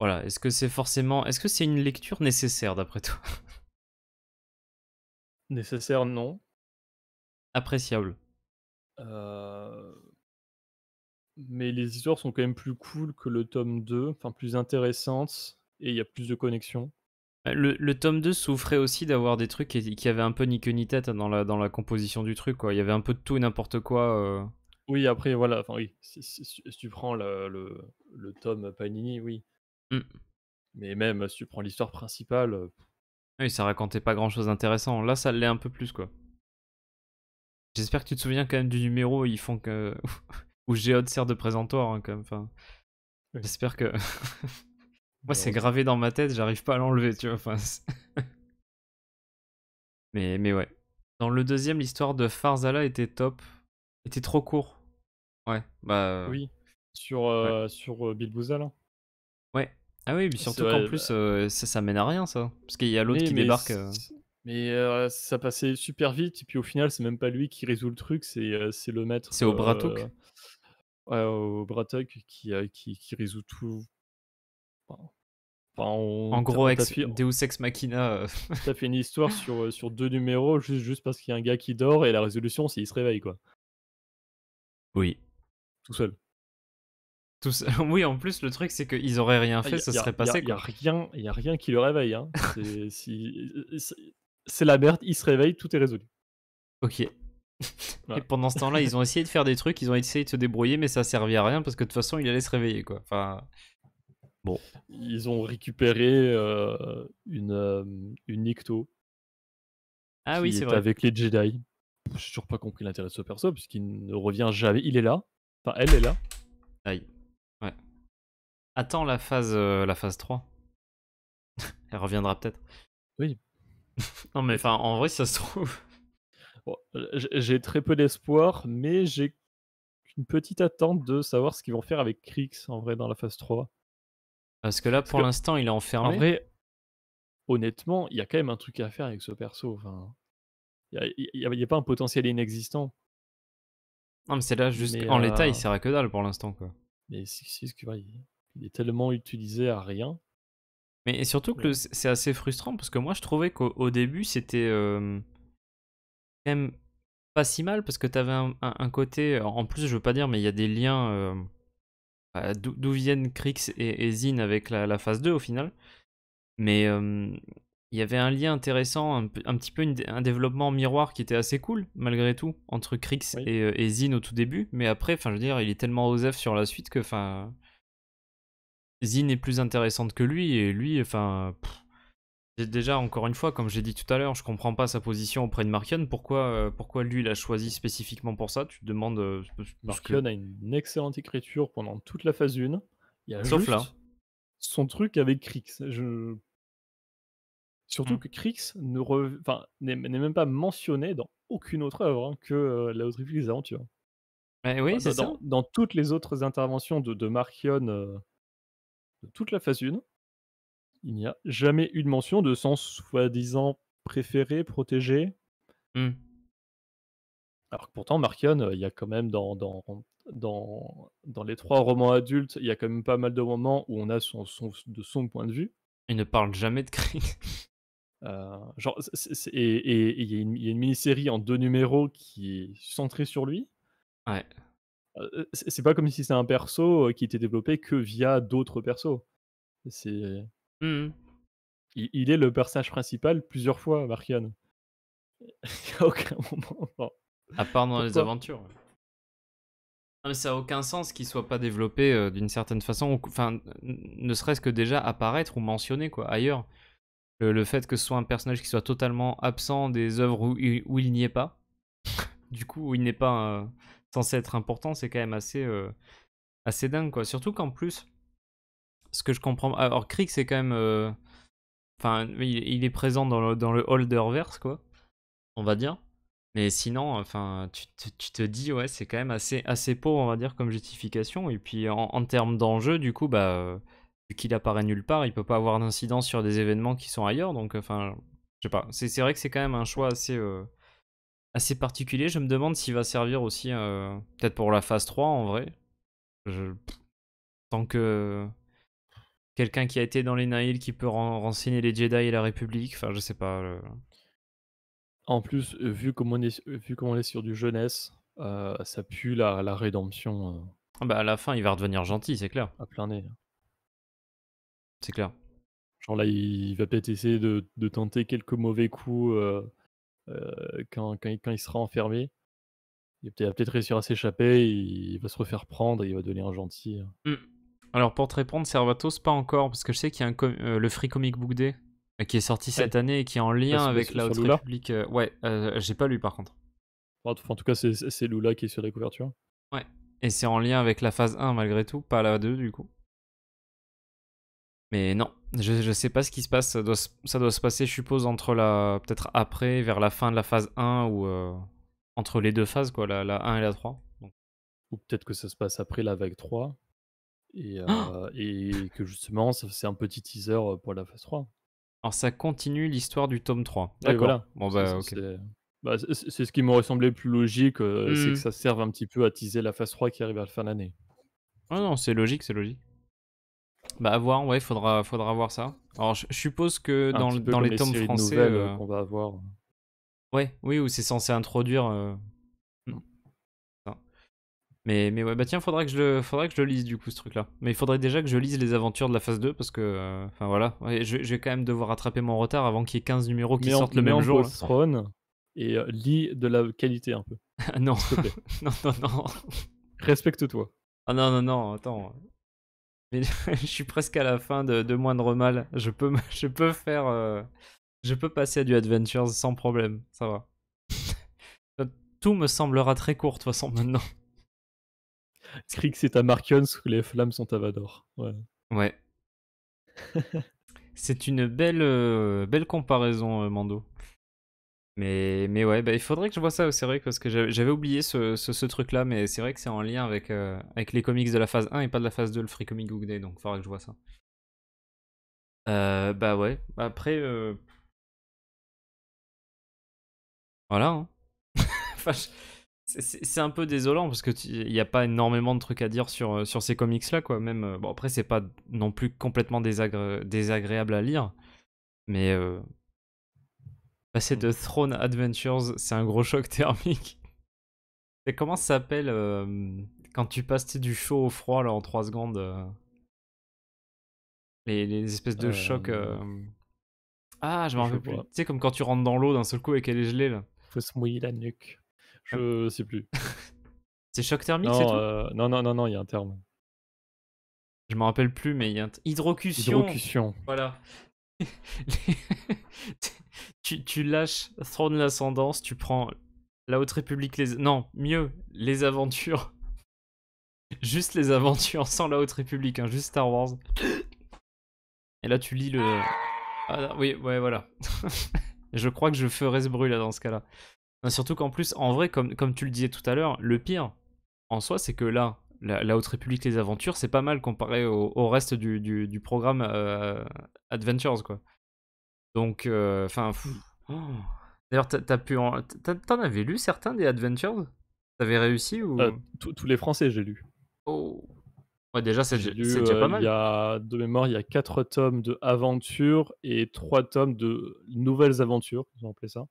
Voilà, est-ce que c'est forcément... Est-ce que c'est une lecture nécessaire d'après toi Nécessaire, non. Appréciable. Euh, mais les histoires sont quand même plus cool que le tome 2, enfin plus intéressantes, et il y a plus de connexions. Bah, le, tome 2 souffrait aussi d'avoir des trucs qui, qui, avaient un peu ni queue ni tête hein, dans la, dans la composition du truc. Quoi. Il y avait un peu de tout et n'importe quoi. Euh. Oui, après, voilà. Enfin, oui, si, tu prends le, le, tome Panini, oui. Mm. Mais même si tu prends l'histoire principale. Euh, oui, ça racontait pas grand chose d'intéressant. Là, ça l'est un peu plus, quoi. J'espère que tu te souviens quand même du numéro où ils font que. où Géode sert de présentoir, hein, quand J'espère que. Moi, c'est gravé dans ma tête, j'arrive pas à l'enlever, tu vois. Enfin, mais, mais ouais. Dans le deuxième, l'histoire de Farzala était top. Était trop court. Ouais, bah. Oui, sur, euh, sur euh, ah oui, mais surtout qu'en plus, bah. euh, ça, mène à rien, ça. Parce qu'il y a l'autre qui débarque. Euh. Mais euh, ça passait super vite, et puis au final, c'est même pas lui qui résout le truc, c'est le maître. C'est au Bratok Ouais, au Bratok qui, qui, qui, résout tout. en gros, Deus Ex Machina. Ça fait une histoire sur, sur deux numéros juste, juste parce qu'il y a un gars qui dort, et la résolution, c'est il se réveille, quoi. Oui. Tout seul. Oui, en plus, le truc, c'est qu'ils auraient rien ah, fait, ça serait passé. Il n'y a, rien, y a rien qui le réveille. Hein. C'est la merde, il se réveille, tout est résolu. Ok. pendant ce temps-là, ils ont essayé de faire des trucs, ils ont essayé de se débrouiller, mais ça servait à rien parce que de toute façon, il allait se réveiller. Quoi. Enfin... Bon. Ils ont récupéré euh, une, euh, une Ah oui, c'est vrai. Avec les Jedi. n'ai toujours pas compris l'intérêt de ce perso, puisqu'il ne revient jamais. Il est là. Enfin, elle est là. Aïe. Attends la phase, euh, la phase 3. Elle reviendra peut-être. Oui. non, mais enfin, en vrai, ça se trouve. j'ai très peu d'espoir, mais j'ai une petite attente de savoir ce qu'ils vont faire avec Krix en vrai dans la phase 3. Parce que là, pour l'instant, il est enfermé. En vrai, honnêtement, il y a quand même un truc à faire avec ce perso. Enfin, il n'y a, pas un potentiel inexistant. Non, mais c'est là, juste en euh, l'état, il sert à que dalle pour l'instant. quoi. Mais si, ce que il est tellement utilisé à rien. Mais surtout que c'est assez frustrant parce que moi je trouvais qu'au début c'était quand même pas si mal parce que t'avais un, un, côté. En plus, je veux pas dire, mais il y a des liens bah, d'où viennent Krix et, et, avec la, phase 2 au final. Mais il y avait un lien intéressant, un, petit peu un développement miroir qui était assez cool, malgré tout, entre Krix et, et, au tout début. Mais après, enfin, je veux dire, il est tellement osef sur la suite que, enfin, Zine est plus intéressante que lui et lui, enfin. déjà, encore une fois, comme j'ai dit tout à l'heure, je comprends pas sa position auprès de Markion. Pourquoi, euh, pourquoi lui l'a choisi spécifiquement pour ça Tu te demandes. Euh, Markion a une excellente écriture pendant toute la phase 1. Sauf là. Son truc avec Krix. Surtout hmm. que Krix ne enfin, n'est même pas mentionné dans aucune autre œuvre hein, que euh, La Haute des Aventures. Eh oui, c'est dans, Dans toutes les autres interventions de, de Markion de toute la phase 1, il n'y a jamais eu de mention de son soi-disant préféré, protégé. Hmm. Alors que pourtant, Markion, euh, il y a quand même dans, dans, dans, dans, les trois romans adultes, il y a quand même pas mal de moments où on a son, son de son point de vue. Il ne parle jamais de crime. genre, et il y a une mini-série en deux numéros qui est centrée sur lui. Ouais c'est pas comme si c'était un perso qui était développé que via d'autres persos. C'est. Mmh il, est le personnage principal plusieurs fois, Markian. à aucun moment. À part dans les aventures. mais ça n'a aucun sens qu'il soit pas développé d'une certaine façon, enfin, ne serait-ce que déjà apparaître ou mentionner quoi, ailleurs. Le, fait que ce soit un personnage qui soit totalement absent des œuvres où, où il n'y est pas, du coup, où il n'est pas censé être important, c'est quand même assez, euh, assez dingue, quoi. Surtout qu'en plus, ce que je comprends. Ah, alors, Crick, c'est quand même. Euh, enfin, il, il, est présent dans le, dans le holderverse, quoi. On va dire. Mais sinon, enfin, tu, tu, te dis, ouais, c'est quand même assez, assez pauvre, on va dire, comme justification. Et puis, en, en termes d'enjeu, du coup, bah. Vu qu'il apparaît nulle part, il peut pas avoir d'incidence sur des événements qui sont ailleurs. Donc, enfin, je sais pas. C'est vrai que c'est quand même un choix assez. Euh, assez particulier. Je me demande s'il va servir aussi, euh, peut-être pour la phase 3 en vrai. Tant que quelqu'un qui a été dans les Nahil qui peut renseigner les Jedi et la République, enfin je sais pas. Euh. En plus, euh, vu comme on est, vu on est sur du jeunesse, ça pue la, rédemption. Ah bah à la fin, il va redevenir gentil, c'est clair. À plein nez. C'est clair. Genre là, il va peut-être essayer de, tenter quelques mauvais coups euh, quand, quand, il, sera enfermé. Il va peut-être réussir à s'échapper, il, va se refaire prendre, et il va devenir un gentil. Mm. Alors pour te répondre, Servatos, pas encore, parce que je sais qu'il y a un euh, le Free Comic Book Day euh, qui est sorti cette année et qui est en lien ah, avec la Haute République. ouais, j'ai pas lu par contre. en tout cas, c'est Lula qui est sur la couverture. Ouais. Et c'est en lien avec la phase 1 malgré tout, pas la 2 du coup. Mais non, je, je sais pas ce qui se passe. Ça doit, se passer, je suppose, entre la. Peut-être après, vers la fin de la phase 1 ou. Euh, entre les deux phases, quoi, la, 1 et la 3. Donc. Ou peut-être que ça se passe après la vague 3. Et, euh, ah et que justement, c'est un petit teaser euh, pour la phase 3. Alors ça continue l'histoire du tome 3. D'accord. Bon, bah, bah c'est, ce qui m'aurait semblé plus logique, c'est que mmh. ça serve un petit peu à teaser la phase 3 qui arrive à la fin de l'année. Ah non, c'est logique, c'est logique. Bah à voir, ouais, faudra, faudra voir ça. Alors je, suppose que dans, dans les, tomes français... Euh, qu'on va avoir. Ouais, oui, où c'est censé introduire... Euh, non. Mais, mais ouais, bah tiens, faudra que, je le, faudra que je lise du coup ce truc-là. Mais il faudrait déjà que je lise les aventures de la phase 2 parce que... Euh, enfin voilà, je, vais quand même devoir rattraper mon retard avant qu'il y ait 15 numéros qui sortent le même jour. trône et lis de la qualité un peu. non. non, non, non. Respecte-toi. Ah non, non, non, attends. Mais je suis presque à la fin de, de Moindre Mal. Je peux, je peux faire. Euh, je peux passer à du Adventures sans problème. Ça va. Tout me semblera très court de toute façon maintenant. Scrix c'est à Markion, où les flammes sont à Vador. Ouais. C'est une belle, euh, belle comparaison, euh, Mando. Mais, mais ouais, bah, il faudrait que je vois ça, c'est vrai, parce que j'avais oublié ce, truc-là, mais c'est vrai que c'est en lien avec, euh, les comics de la phase 1 et pas de la phase 2, le Free Comic Book Day, donc il faudrait que je vois ça. Euh, bah ouais, après... Euh, voilà. Hein. c'est un peu désolant, parce qu'il n'y a pas énormément de trucs à dire sur, ces comics-là, quoi. Même, bon, après, c'est pas non plus complètement désagréable à lire, mais... Passer mmh. de Throne Adventures, c'est un gros choc thermique. comment ça s'appelle euh, quand tu passes du chaud au froid en 3 secondes euh? les, espèces de chocs. Euh, ah, je m'en rappelle plus. Tu sais, comme quand tu rentres dans l'eau d'un seul coup et qu'elle est gelée là. Faut se mouiller la nuque. Je sais plus. c'est choc thermique, c'est tout Non, non, non, non, il y a un terme. Je m'en rappelle plus, mais il y a un hydrocution. Hydrocution. Voilà. tu, tu, lâches Throne l'Ascendance, tu prends la Haute République, les... non, mieux, les aventures. Juste les aventures, sans la Haute République, hein, juste Star Wars. Et là, tu lis le... Ah, oui, ouais, voilà. je crois que je ferai ce bruit là dans ce cas-là. Surtout qu'en plus, en vrai, comme, comme tu le disais tout à l'heure, le pire en soi, c'est que là, la, Haute République les aventures, c'est pas mal comparé au, reste du, du, du programme euh, Adventures, quoi. Donc, euh, enfin, oh. d'ailleurs, t'as pu, en... t'en avais lu certains des Adventures T'avais réussi ou euh, Tous les Français, j'ai lu. Oh. Ouais, déjà, c'est pas mal. a, de mémoire, il y a 4 tomes de Aventures et 3 tomes de Nouvelles Aventures, ils ont appelé ça.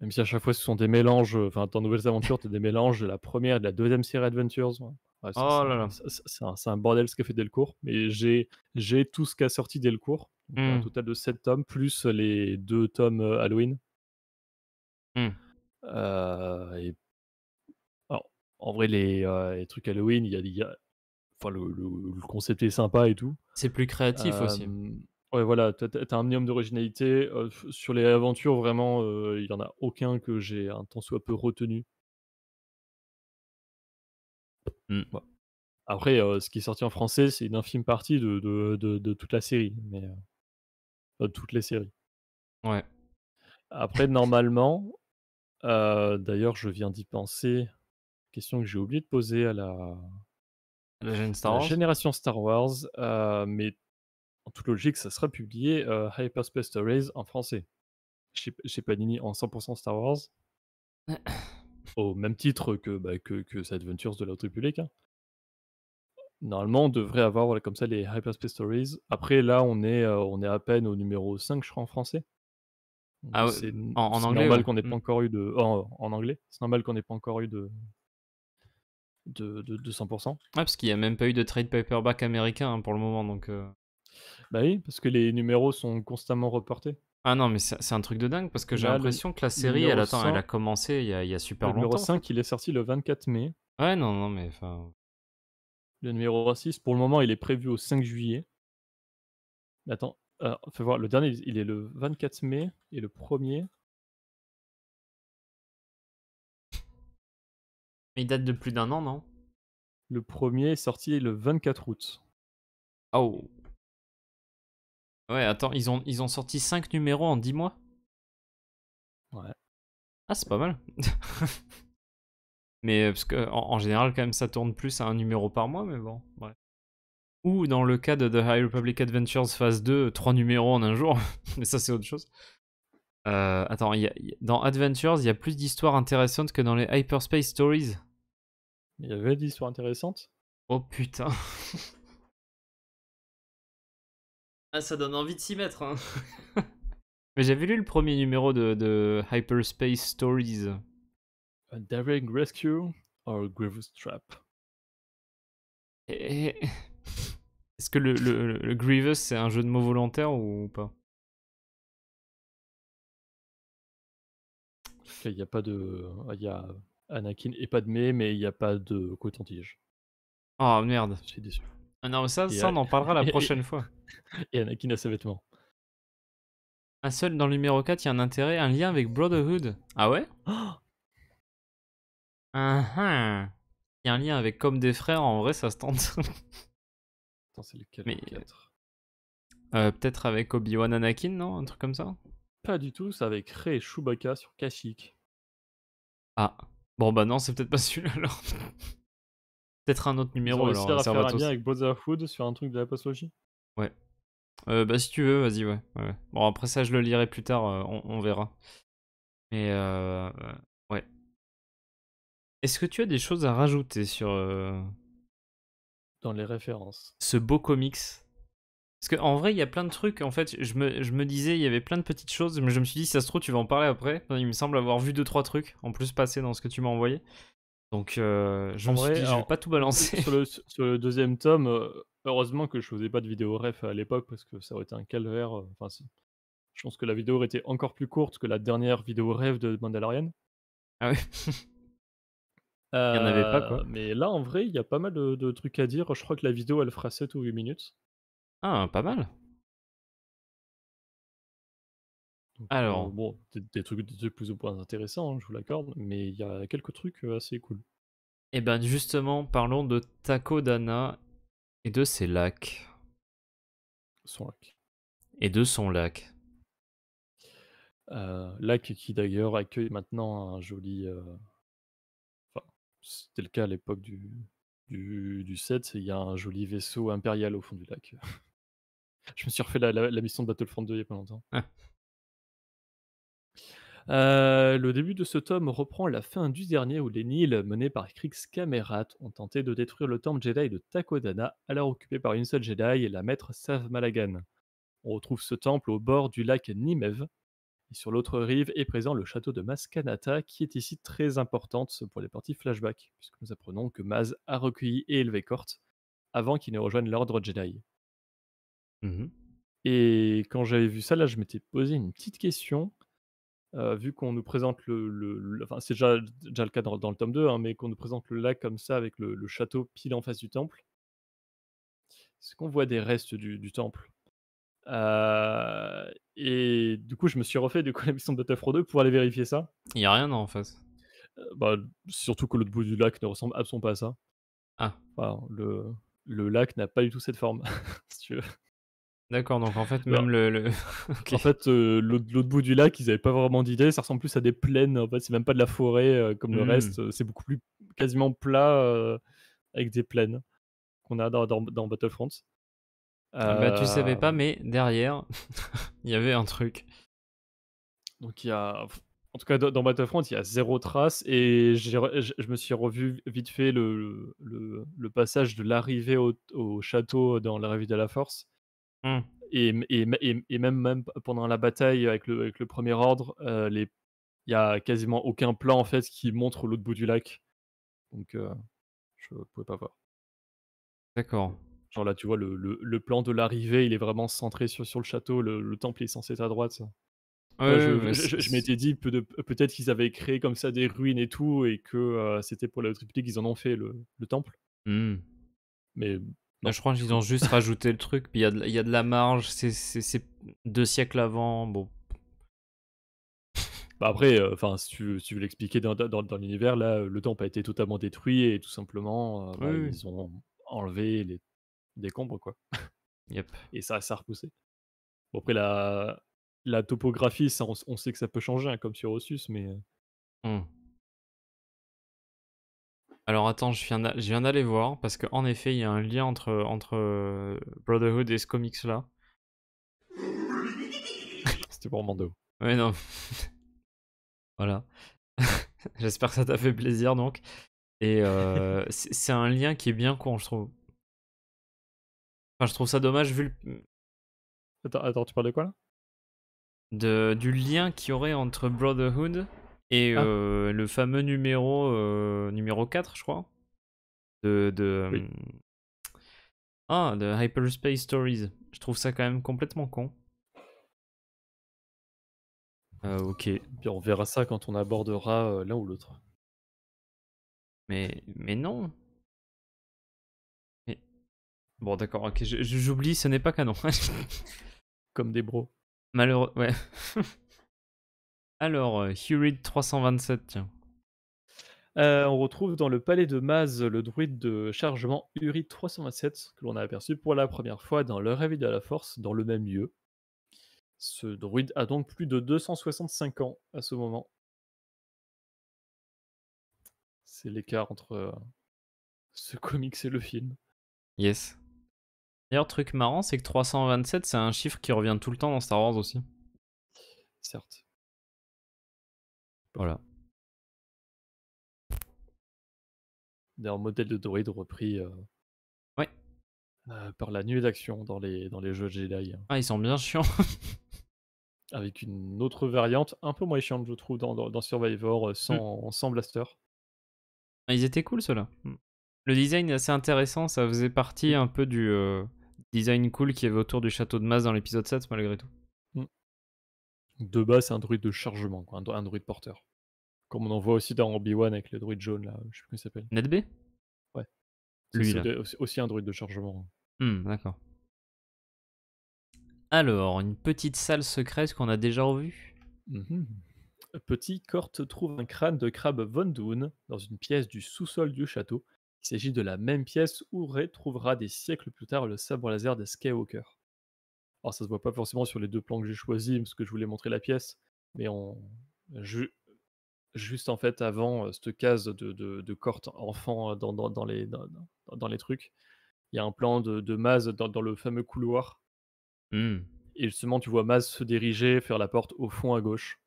Même si à chaque fois ce sont des mélanges, euh, enfin dans Nouvelles Aventures, tu as des mélanges de la première et de la deuxième série Adventures. c'est, oh là là. C'est, un, bordel ce qu'a fait Delcourt, mais j'ai, j'ai tout ce qu'a sorti Delcourt, euh, un hmm. total de 7 tomes, plus les deux tomes euh, Halloween. Hmm. en vrai, les, trucs Halloween, il y a, Enfin, le, concept est sympa et tout. C'est plus créatif aussi. Ouais, voilà, tu as, t'as un minimum d'originalité. sur les aventures, vraiment, il y en a aucun que j'ai un temps soit peu retenu. Mmh. Après, ce qui est sorti en français, c'est une infime partie de, toute la série, mais pas de toutes les séries. Ouais. Après, normalement, d'ailleurs, je viens d'y penser. Question que j'ai oublié de poser à la, génération Star Wars, euh, mais en toute logique, ça sera publié euh, Hyperspace Stories en français. Chez, Panini en 100% Star Wars. au même titre que, bah, que, que Adventures de la public. République. Hein. Normalement, on devrait avoir comme ça les Hyperspace Stories. Après, là, on est, euh, on est à peine au numéro 5, je crois, en français. Ah, c'est en, en anglais, normal qu'on n'ait pas mm. encore eu de. en, anglais, c'est normal qu'on n'ait pas encore eu de. De, de, 100%. Ouais, parce qu'il n'y a même pas eu de trade paperback américain hein, pour le moment, donc. Euh, bah oui, parce que les numéros sont constamment reportés. Ah non, mais c'est un truc de dingue parce que j'ai l'impression que la série, elle, attend, elle a commencé il y a, super longtemps. Le numéro 5, il est sorti le 24 mai. Ouais, non, non, mais enfin. Le numéro 6, pour le moment, il est prévu au 5 juillet. Mais attends, euh, fais voir, le dernier, il est le 24 mai et le premier. Mais il date de plus d'un an, non Le premier est sorti le 24 août. Oh Ouais, attends, ils ont, ils ont sorti 5 numéros en 10 mois Ouais. Ah, c'est pas mal. mais euh, parce que en, général, quand même, ça tourne plus à un numéro par mois, mais bon, ouais. Ou dans le cas de The High Republic Adventures phase 2, 3 numéros en un jour. mais ça, c'est autre chose. Euh, attends, dans Adventures, il y a plus d'histoires intéressantes que dans les Hyperspace Stories. Il y avait des histoires intéressantes Oh putain Ah, ça donne envie de s'y mettre. Hein. Mais j'avais lu le premier numéro de, de Hyperspace Stories. A daring rescue or grievous trap. Est-ce que le, le, grievous c'est un jeu de mots volontaire ou pas Il n'y a pas de. Euh, il y a Anakin et Padmé, mais il n'y a pas de coton-tige. Oh ah, merde. Je suis déçu. Ah non, ça, on en parlera la prochaine fois. Et Anakin a ses vêtements. Un ah, seul dans le numéro 4, il y a un intérêt, un lien avec Brotherhood. Ah ouais uh-huh. Il y a un lien avec Comme des frères, en vrai, ça se tente. Attends, c'est le euh, Peut-être avec Obi-Wan Anakin, non Un truc comme ça Pas du tout, c'est avec Rey et Chewbacca sur Kashyyyk. Ah. Bon, bah non, c'est peut-être pas celui-là alors. être un autre numéro. Euh, faire un avec sur un truc de la postologie Ouais. Euh, bah si tu veux, vas-y, ouais. Bon, après ça, je le lirai plus tard, euh, on, verra. Mais ouais. Est-ce que tu as des choses à rajouter sur... Dans les références. Ce beau comics parce en vrai, il y a plein de trucs. En fait, je me, je me, disais, il y avait plein de petites choses, mais je me suis dit, si ça se trouve, tu vas en parler après. Il me semble avoir vu deux trois trucs en plus passer dans ce que tu m'as envoyé. Donc, euh, je vais pas tout balancer. Sur le, deuxième tome, euh, heureusement que je faisais pas de vidéo ref à l'époque parce que ça aurait été un calvaire. Euh, enfin, Je pense que la vidéo aurait été encore plus courte que la dernière vidéo rêve de Mandalorian. Ah Il n'y en avait pas quoi. Mais là, en vrai, il y a pas mal de, de, trucs à dire. Je crois que la vidéo elle fera 7 ou 8 minutes. Ah, pas mal. Euh, Alors, bon, des, trucs, plus ou moins intéressants, hein, je vous l'accorde, mais il y a quelques trucs euh, assez cool. Et eh ben justement, parlons de Takodana et de ses lacs. Son lac. Et de son lac. Euh, lac qui d'ailleurs accueille maintenant un joli. Enfin, c'était le cas à l'époque du, du, du 7, il y a un joli vaisseau impérial au fond du lac. je me suis refait la, la, mission de Battlefront 2 il y a pas longtemps. Ah. Euh, le début de ce tome reprend la fin du dernier où les Nils, menés par Krix Kamerat, ont tenté de détruire le temple Jedi de Takodana, alors occupé par une seule Jedi la maître Sav Malagan. On retrouve ce temple au bord du lac Nimev. Et sur l'autre rive est présent le château de Maskanata, qui est ici très importante pour les parties flashback, puisque nous apprenons que Maz a recueilli et élevé Kort avant qu'il ne rejoigne l'ordre Jedi. Mmh et quand j'avais vu ça, là, je m'étais posé une petite question. Euh, vu qu'on nous présente le, le, enfin, c'est déjà, déjà, le cas dans, le tome 2, hein, mais qu'on nous présente le lac comme ça avec le, château pile en face du temple, est-ce qu'on voit des restes du, du temple euh, Et du coup, je me suis refait du coup la mission de Battlefront 2 pour aller vérifier ça. Il n'y a rien en face. Euh, bah, surtout que l'autre bout du lac ne ressemble absolument pas à ça. Ah. le le, lac n'a pas du tout cette forme, si tu veux. D'accord, donc en fait, bah, même le. En fait, euh, l'autre bout du lac, ils n'avaient pas vraiment d'idée. Ça ressemble plus à des plaines. En fait, c'est même pas de la forêt euh, comme le hmm. reste. Euh, c'est beaucoup plus quasiment plat avec des plaines qu'on a dans, dans, Battlefront. Ah bah, tu savais pas, mais derrière, il y avait un truc. Donc, il y a. En tout cas, dans Battlefront, il y a zéro trace. Et je me suis revu vite fait le, le, passage de l'arrivée au, au, château dans La l'arrivée de la Force Mmh. Et, et, et, même, même pendant la bataille avec le, avec le premier ordre, il y n'y a quasiment aucun plan en fait qui montre l'autre bout du lac. Donc je ne pouvais pas voir. D'accord. Genre là, tu vois, le, le, le plan de l'arrivée, il est vraiment centré sur, sur le château. Le, le temple est censé être à droite. Bah, je, m'étais dit peut-être qu'ils avaient créé comme ça des ruines et tout, et que c'était pour la triplique qu'ils en ont fait le, le temple. Mmh. Mais bah, je crois qu'ils ont juste rajouté le truc, puis il y, a de la marge, c'est deux siècles avant, bon. Bah après, euh, enfin, si tu, veux, l'expliquer dans, l'univers, là, le temple a été totalement détruit et tout simplement, euh, bah, ils ont enlevé les décombres, quoi. Yep. Et ça, ça a repoussé. après, la, topographie, ça, on, sait que ça peut changer, hein, comme sur Osus, mais. Euh, hum. Alors attends, je viens, d'aller voir parce qu'en effet, il y a un lien entre, entre euh, Brotherhood et ce comics là. C'était pour Mando. Ouais, non. voilà. J'espère que ça t'a fait plaisir donc. Et euh, c'est un lien qui est bien con, je trouve. Enfin, je trouve ça dommage vu le. Attends, attends tu parles de quoi là de, Du lien qu'il y aurait entre Brotherhood et ah. le fameux numéro, numéro 4, je crois, de, de, mmh, ah, de Hyperspace Stories. Je trouve ça quand même complètement con. Ah, ok. on verra ça quand on abordera l'un ou l'autre. Mais, mais non. Mais... Bon, d'accord, ok, j'oublie, ce n'est pas canon. Comme des bros. Malheureux, ouais. Alors, euh, Hurid 327, tiens. Euh, on retrouve dans le palais de Maz le druide de chargement Hurid 327 que l'on a aperçu pour la première fois dans le réveil de la force dans le même lieu. Ce druide a donc plus de 265 ans à ce moment. C'est l'écart entre euh, ce comics et le film. Yes. D'ailleurs, truc marrant, c'est que 327, c'est un chiffre qui revient tout le temps dans Star Wars aussi. Certes. Voilà. D'ailleurs, modèle de droïde repris euh, Ouais. Euh, par la nuée d'action dans les, dans les jeux Jedi. Ah, ils sont bien chiants. Avec une autre variante, un peu moins chiante, je trouve, dans, Survivor, euh, sans, mm. sans blaster. Ah, ils étaient cool ceux-là. Mm. Le design est assez intéressant, ça faisait partie mm. un peu du design cool qui avait autour du château de masse dans l'épisode 7 malgré tout de bas, c'est un druide de chargement, quoi, un, druide porteur. Comme on en voit aussi dans Obi-Wan avec le druide jaune, là, je sais plus comment il s'appelle. b Ouais. Lui, aussi, un druide de chargement. Hmm, D'accord. Alors, une petite salle secrète qu'on a déjà revue mm-hmm. Petit, Cort trouve un crâne de crabe Von Dune dans une pièce du sous-sol du château. Il s'agit de la même pièce où Ray trouvera des siècles plus tard le sabre laser des Skywalker. Alors ça se voit pas forcément sur les deux plans que j'ai choisis parce que je voulais montrer la pièce, mais juste en fait avant euh, cette case de, de, de corte enfant euh, dans, dans, les, dans, les trucs, il y a un plan de, de Maz dans, le fameux couloir. Mmh. Et justement, tu vois Maz se diriger, faire la porte au fond à gauche.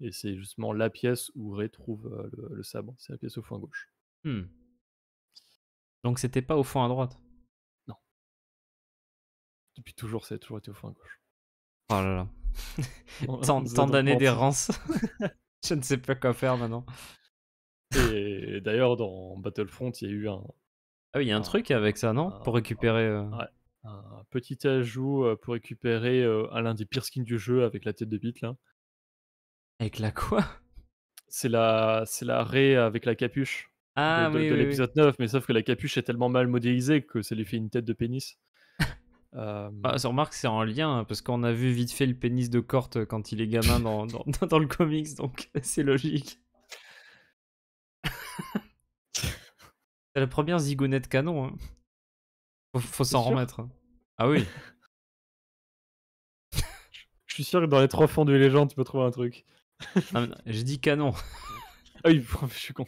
Et c'est justement la pièce où Ray trouve euh, le, le, sabre. C'est la pièce au fond à gauche. Mmh. Donc c'était pas au fond à droite depuis toujours, c'est toujours été au flanc gauche. Oh là là. tant, d'années d'errance. Je ne sais pas quoi faire maintenant. Et d'ailleurs, dans Battlefront, il y a eu un. Ah oui, il y a un, truc avec ça, non Pour récupérer. Un, euh, ouais, un petit ajout euh, pour récupérer euh, un l'un des pires skins du jeu avec la tête de bite, là. Avec la quoi C'est la, c'est la raie avec la capuche. Ah, de, oui, de, l'épisode 9, mais sauf que la capuche est tellement mal modélisée que ça lui fait une tête de pénis. Ah, euh... Bah, ça remarque, c'est en lien, hein, parce qu'on a vu vite fait le pénis de Corte quand il est gamin dans, dans, le comics, donc c'est logique. c'est la première zigounette canon. Hein. Faut, s'en remettre. Hein. Ah oui. Je suis sûr que dans les trois fonds de légende, tu peux trouver un truc. Ah, je dis canon. ah oui, je suis con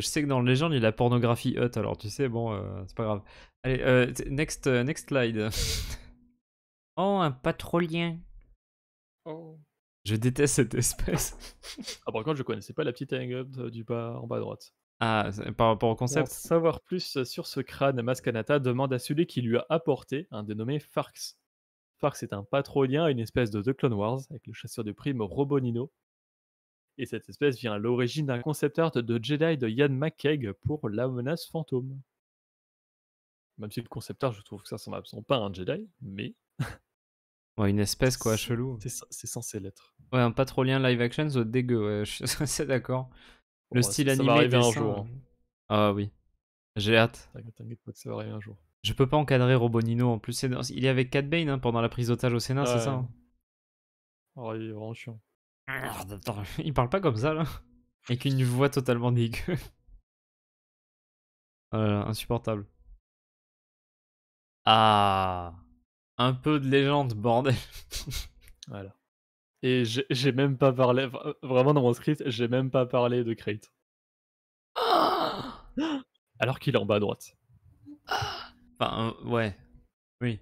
je sais que dans le légende il y a la pornographie hot, alors tu sais, bon, euh, c'est pas grave. Allez, euh, next, euh, next slide. oh, un patrolien. Oh. Je déteste cette espèce. ah, par contre, je connaissais pas la petite hang-up du bas en bas à droite. Ah, par rapport au concept. savoir plus sur ce crâne, Mascanata demande à celui qui lui a apporté un dénommé Farx. Farx est un patrolien, une espèce de The Clone Wars, avec le chasseur de prime Robonino, et cette espèce vient à l'origine d'un concept art de Jedi de Yann McKaig pour La menace fantôme. Même si le concept art, je trouve que ça semble absent pas un Jedi, mais. Ouais, une espèce quoi, chelou. C'est censé l'être. Ouais, un pas live action, c'est dégueu, ouais, je suis assez d'accord. Le style animé. Ça va arriver un jour. Hein. Ah oui. J'ai hâte. T'inquiète pas que ça un jour. Je peux pas encadrer Robonino en plus. Il est avec Cat Bane hein, pendant la prise d'otage au Sénat, c'est ça hein ah, il est vraiment chiant. Il parle pas comme ça là. Avec une voix totalement dégueu. Oh insupportable. Ah. Un peu de légende, bordel. voilà. Et j'ai même pas parlé, vraiment dans mon script, j'ai même pas parlé de Crate. Alors qu'il est en bas à droite. enfin, euh, ouais. Oui.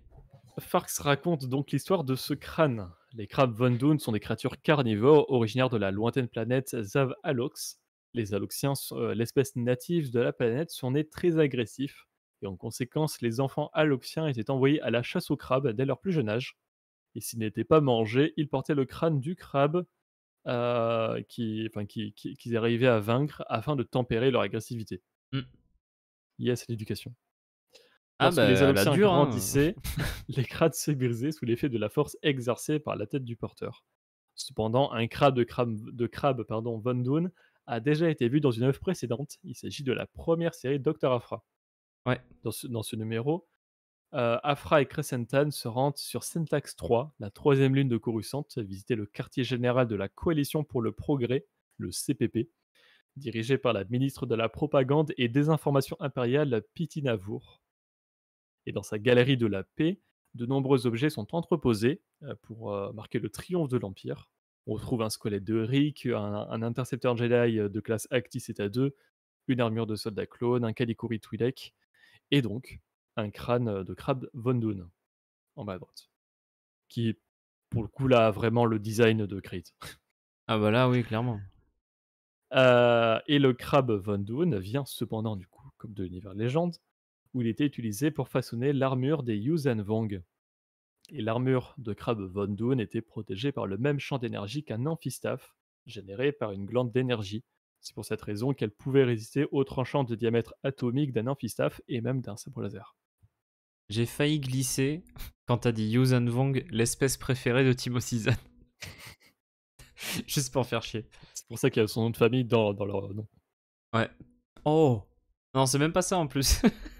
Farx raconte donc l'histoire de ce crâne les crabes Von sont des créatures carnivores originaires de la lointaine planète Zav Alox. Les Aloxiens, euh, l'espèce native de la planète, sont nés très agressifs et en conséquence, les enfants Aloxiens étaient envoyés à la chasse aux crabes dès leur plus jeune âge. Et s'ils n'étaient pas mangés, ils portaient le crâne du crabe euh, qu'ils qui, arrivaient à vaincre afin de tempérer leur agressivité. a mm. Yes, l'éducation. Ah bah, hein. les Anoxiens les crânes se brisaient sous l'effet de la force exercée par la tête du porteur. Cependant, un crâne de crabe, de crabe pardon, Von Doon a déjà été vu dans une œuvre précédente. Il s'agit de la première série Docteur Afra. Ouais. Dans ce, numéro, euh, Afra et Crescentan se rendent sur Syntax 3, la troisième lune de Coruscant, visiter le quartier général de la Coalition pour le Progrès, le CPP, dirigé par la ministre de la Propagande et Désinformation impériale, Pity Navour. Et dans sa galerie de la paix, de nombreux objets sont entreposés euh, pour euh, marquer le triomphe de l'Empire. On retrouve un squelette de Rick, un, intercepteur Jedi euh, de classe Actis Eta 2, une armure de soldat clone, un Kalikuri Twi'lek, et donc un crâne de crabe Von en bas à droite. Qui, pour le coup, là, a vraiment le design de Creed. Ah bah là, oui, clairement. et le crabe Von vient cependant, du coup, comme de l'univers légende, où il était utilisé pour façonner l'armure des Yuzenvong. Vong. Et l'armure de Krab Von Dun était protégée par le même champ d'énergie qu'un Amphistaph, généré par une glande d'énergie. C'est pour cette raison qu'elle pouvait résister aux tranchants de diamètre atomique d'un Amphistaph, et même d'un sabre laser. J'ai failli glisser quand t'as dit Yuzenvong, Vong, l'espèce préférée de Timo Cizan. Juste pour faire chier. C'est pour ça qu'il y a son nom de famille dans, dans leur nom. Ouais. Oh Non, c'est même pas ça en plus.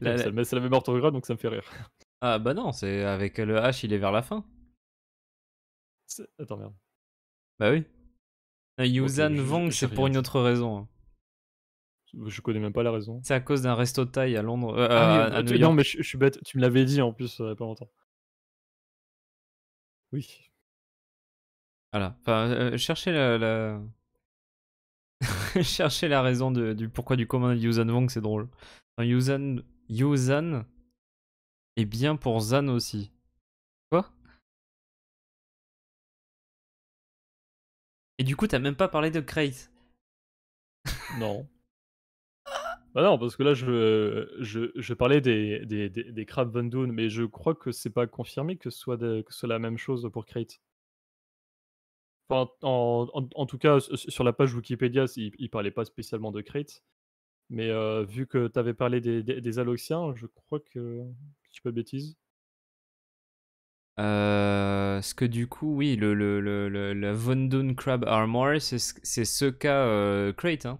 ça C'est la même orthographe, donc ça me fait rire. Ah bah non, c'est avec euh, le H, il est vers la fin. Attends, merde. Bah oui. Euh, Yuzan Vong, c'est pour une autre raison. Hein. Je connais même pas la raison. C'est à cause d'un resto de taille à Londres. Euh, ah, Non, mais je, suis bête, tu me l'avais dit en plus il y a pas longtemps. Oui. Voilà. Chercher cherchez la. la... la raison de, du pourquoi du commun de Yuzan Vong, c'est drôle. Yuzan Yozan est bien pour Zan aussi. Quoi Et du coup, t'as même pas parlé de Krait. Non. bah non, parce que là, je, parlais des, des, Van mais je crois que c'est pas confirmé que ce soit, la même chose pour Krait. Enfin, en, tout cas, sur la page Wikipédia, il, il parlait pas spécialement de Krait. Mais vu que tu avais parlé des, des, Aloxiens, je crois que. tu peux de bêtises. ce que du coup, oui, le, le, le, le la Vondun Crab Armor, c'est ce cas euh, Crate. Hein.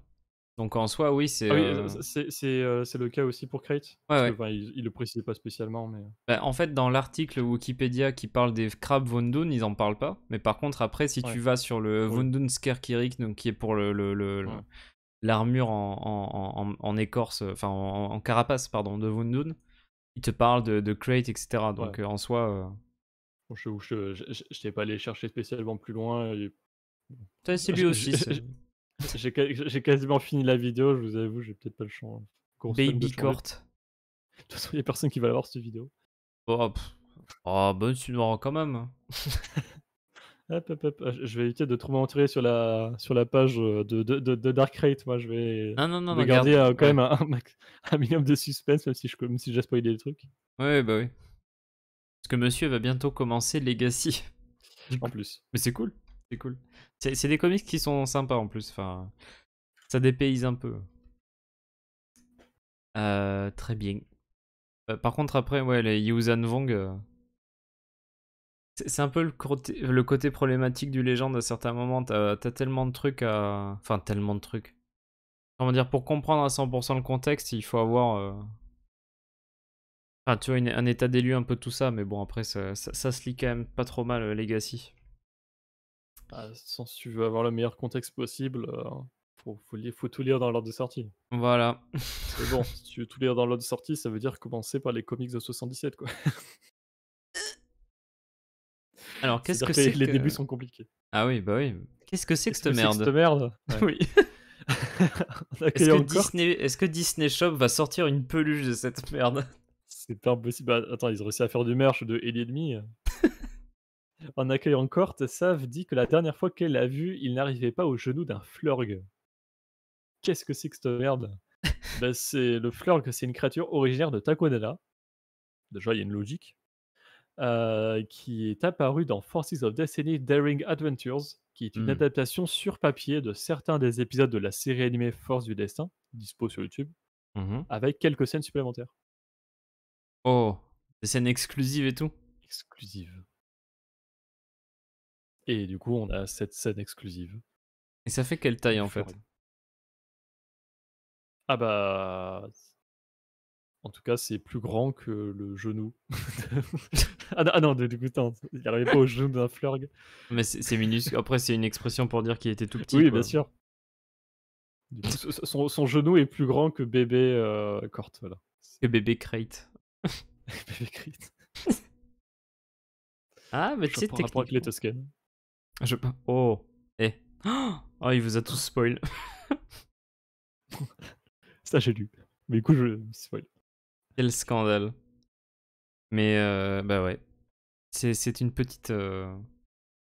Donc en soi, oui, c'est. Ah oui, c'est le cas aussi pour Crate. Ouais, Que, il, le précise pas spécialement. mais... Bah, en fait, dans l'article Wikipédia qui parle des Crab Vondun, ils en parlent pas. Mais par contre, après, si tu vas sur le Vondun Skerkirik, donc qui est pour le, le, le, l'armure en, en, en, écorce, enfin en, carapace, pardon, de Wundun, il te parle de, de crate, etc. Donc euh, en soi. Euh, je, je, t'ai pas allé chercher spécialement plus loin. C'est lui aussi. j'ai quasiment fini la vidéo, je vous avoue, j'ai peut-être pas le champ. Baby Court. De toute façon, il n'y a personne qui va la voir cette vidéo. Oh, bonne oh bonne quand même. Hein. Ah, je vais éviter de trop m'entirer sur la, sur la page euh, de, de, Dark Rate. Moi, je vais, non, non, garder euh, quand même un, minimum de suspense, même si je si j'ai spoilé les trucs. Ouais, bah oui. Parce que monsieur va bientôt commencer Legacy. En plus. Mais c'est cool. C'est cool. C'est des comics qui sont sympas en plus. Enfin, ça dépayse un peu. Euh, très bien. par contre, après, ouais, les Yuzan Vong c'est un peu le côté, le côté problématique du légende à certains moments. T'as as tellement de trucs à. Enfin, tellement de trucs. Comment dire Pour comprendre à 100% le contexte, il faut avoir. Euh, enfin, tu vois, un état d'élu, un peu tout ça. Mais bon, après, ça, ça, se lit quand même pas trop mal, euh, Legacy. Ah, sans, si tu veux avoir le meilleur contexte possible, il euh, faut, faut, tout lire dans l'ordre de sortie. Voilà. C'est bon, si tu veux tout lire dans l'ordre de sortie, ça veut dire commencer par les comics de 77, quoi. Alors, qu'est-ce que c'est que... Les débuts sont compliqués. Ah oui, bah oui. Qu'est-ce que c'est que, -ce que cette merde, cette merde Oui. Est-ce que, Disney... Shop va sortir une peluche de cette merde C'est pas impossible. Bah, attends, ils ont réussi à faire du merch de Ellie et demi. en accueillant encore, Sav dit que la dernière fois qu'elle l'a vu, il n'arrivait pas au genou d'un flurg. Qu'est-ce que c'est que cette merde bah, le flurg, c'est une créature originaire de Takodana. Déjà, il y a une logique. Euh, qui est apparu dans Forces of Destiny Daring Adventures, qui est une mmh. adaptation sur papier de certains des épisodes de la série animée Force du Destin, dispo sur YouTube, mmh avec quelques scènes supplémentaires. Oh, des scènes exclusives et tout Exclusives. Et du coup, on a cette scène exclusive. Et ça fait quelle taille en fait Ah bah, en tout cas, c'est plus grand que le genou. ah, non, de l'égoutant. dégoûtant. Il n'arrivait pas au genou d'un flurg. Mais c'est minuscule. Après, c'est une expression pour dire qu'il était tout petit. Oui, bien sûr. son, genou est plus grand que bébé euh, Corte. Que bébé Crate. bébé Crate. ah, mais tu sais, rapport avec les Toscanes. Je... Oh. Eh. Oh, il vous a tous spoil. Ça, j'ai lu. Mais du coup, je spoil. Quel scandale. Mais euh, bah ouais. C'est une petite. Euh,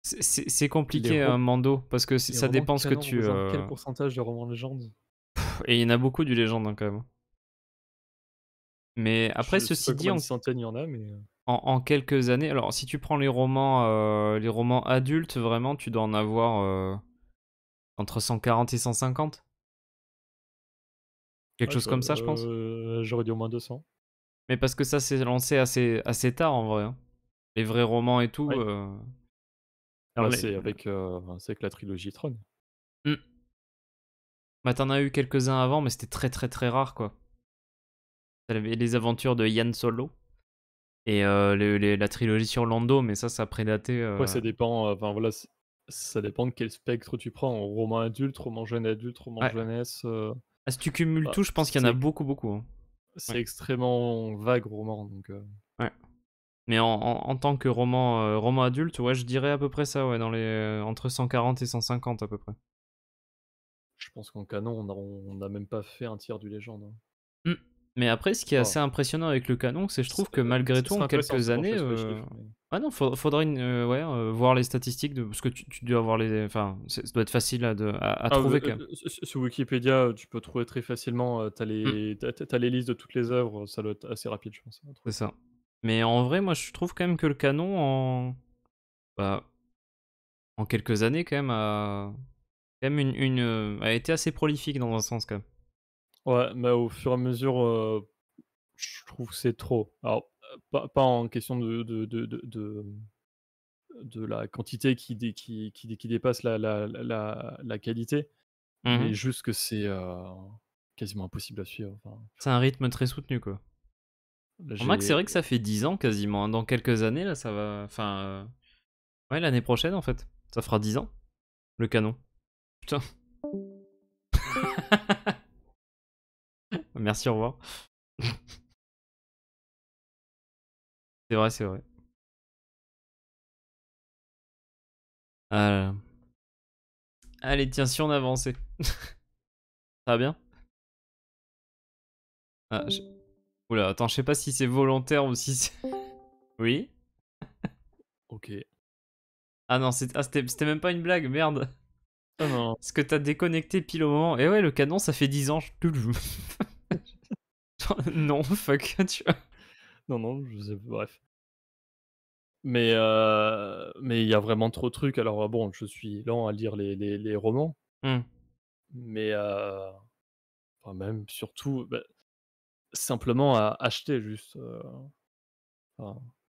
c'est compliqué, un hein, Mando, parce que ça dépend ce que tu. Euh, quel pourcentage de romans légendes Et il y en a beaucoup du légende hein, quand même. Mais après, ceci dit, en... en, en, quelques années, alors si tu prends les romans, les romans adultes, vraiment, tu dois en avoir entre 140 et 150. Quelque chose comme ça, je pense. Euh, j'aurais dit au moins 200. Mais parce que ça s'est lancé assez, assez tard en vrai. Hein. Les vrais romans et tout. Euh, ah, euh, c'est avec, la trilogie Tron. Mmh. Bah, t'en as eu quelques-uns avant, mais c'était très très très rare quoi. T'avais les aventures de Yann Solo et la trilogie sur Lando, mais ça, ça a prédaté... ça dépend. Enfin voilà, ça dépend de quel spectre tu prends. Roman adulte, roman jeune adulte, roman jeunesse. Ah, si tu cumules bah, tout, je pense qu'il y en a beaucoup, beaucoup. Hein. C'est extrêmement vague roman, donc. Euh. Ouais. Mais en, en, tant que roman, euh, roman adulte, ouais, je dirais à peu près ça, ouais, dans les euh, entre 140 et 150 à peu près. Je pense qu'en canon, on n'a même pas fait un tiers du légende. Hein. Mmh. Mais après, ce qui est oh. assez impressionnant avec le canon, c'est je trouve que euh, malgré tout, en quelques années. Euh, ah non, faudrait euh, voir les statistiques de, parce que tu, dois avoir les. Enfin, ça doit être facile à, ah, trouver Sur Wikipédia, tu peux trouver très facilement. T'as mmh. les, les listes de toutes les œuvres, ça doit être assez rapide, je pense. C'est ça. Mais en vrai, moi, je trouve quand même que le canon, en. Bah, en quelques années, quand même, a. même une, a été assez prolifique dans un sens, quand même. Ouais, mais au fur et à mesure, je trouve que c'est trop. Alors, pas, pas en question de, de, de, de, de la quantité qui, qui, qui, qui, dépasse la, la, la, qualité, mmh mais juste que c'est quasiment impossible à suivre. c'est un rythme très soutenu, quoi. Remarque, c'est vrai que ça fait 10 ans quasiment. Hein, dans quelques années, là, ça va. Enfin. Ouais, l'année prochaine, en fait. Ça fera 10 ans. Le canon. Putain. Merci, au revoir. c'est vrai, c'est vrai. Allez, tiens, si on avançait. Ça va bien ah, Oula, attends, je sais pas si c'est volontaire ou si c'est... oui Ok. Ah non, ah, c'était même pas une blague, merde. Oh non. Parce que t'as déconnecté pile au moment. Et eh ouais, le canon, ça fait 10 ans. Je... non, fuck, tu vois. Non, non, je sais pas, bref. Mais euh, mais il y a vraiment trop de trucs. Alors bon, je suis lent à lire les, les, romans. Mmh. Mais euh, même surtout bah, simplement à acheter juste. Euh,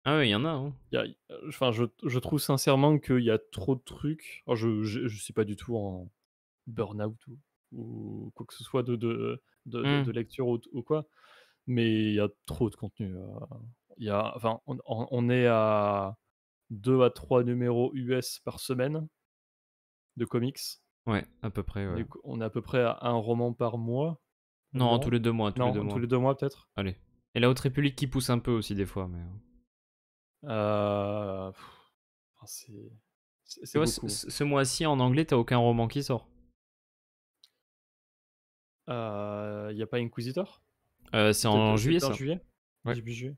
ah oui, il y en a. Hein. enfin, je, je, trouve sincèrement qu'il y a trop de trucs. Oh, je, je, suis pas du tout en burn-out ou, ou, quoi que ce soit de, de, de, de mmh. lecture ou quoi mais il y a trop de contenu. Euh. Il y a, enfin, on, on, est à 2 à 3 numéros US par semaine de comics. Ouais, à peu près. on est à peu près à un roman par mois. Non, tous les deux mois. Tous non, les tous mois. les deux mois peut-être. Allez. Et la Haute République qui pousse un peu aussi des fois, mais. Hein. Euh, c'est. ce mois-ci en anglais, t'as aucun roman qui sort. Il euh, n'y a pas Inquisitor euh, c'est en juillet, ça. En juillet juillet.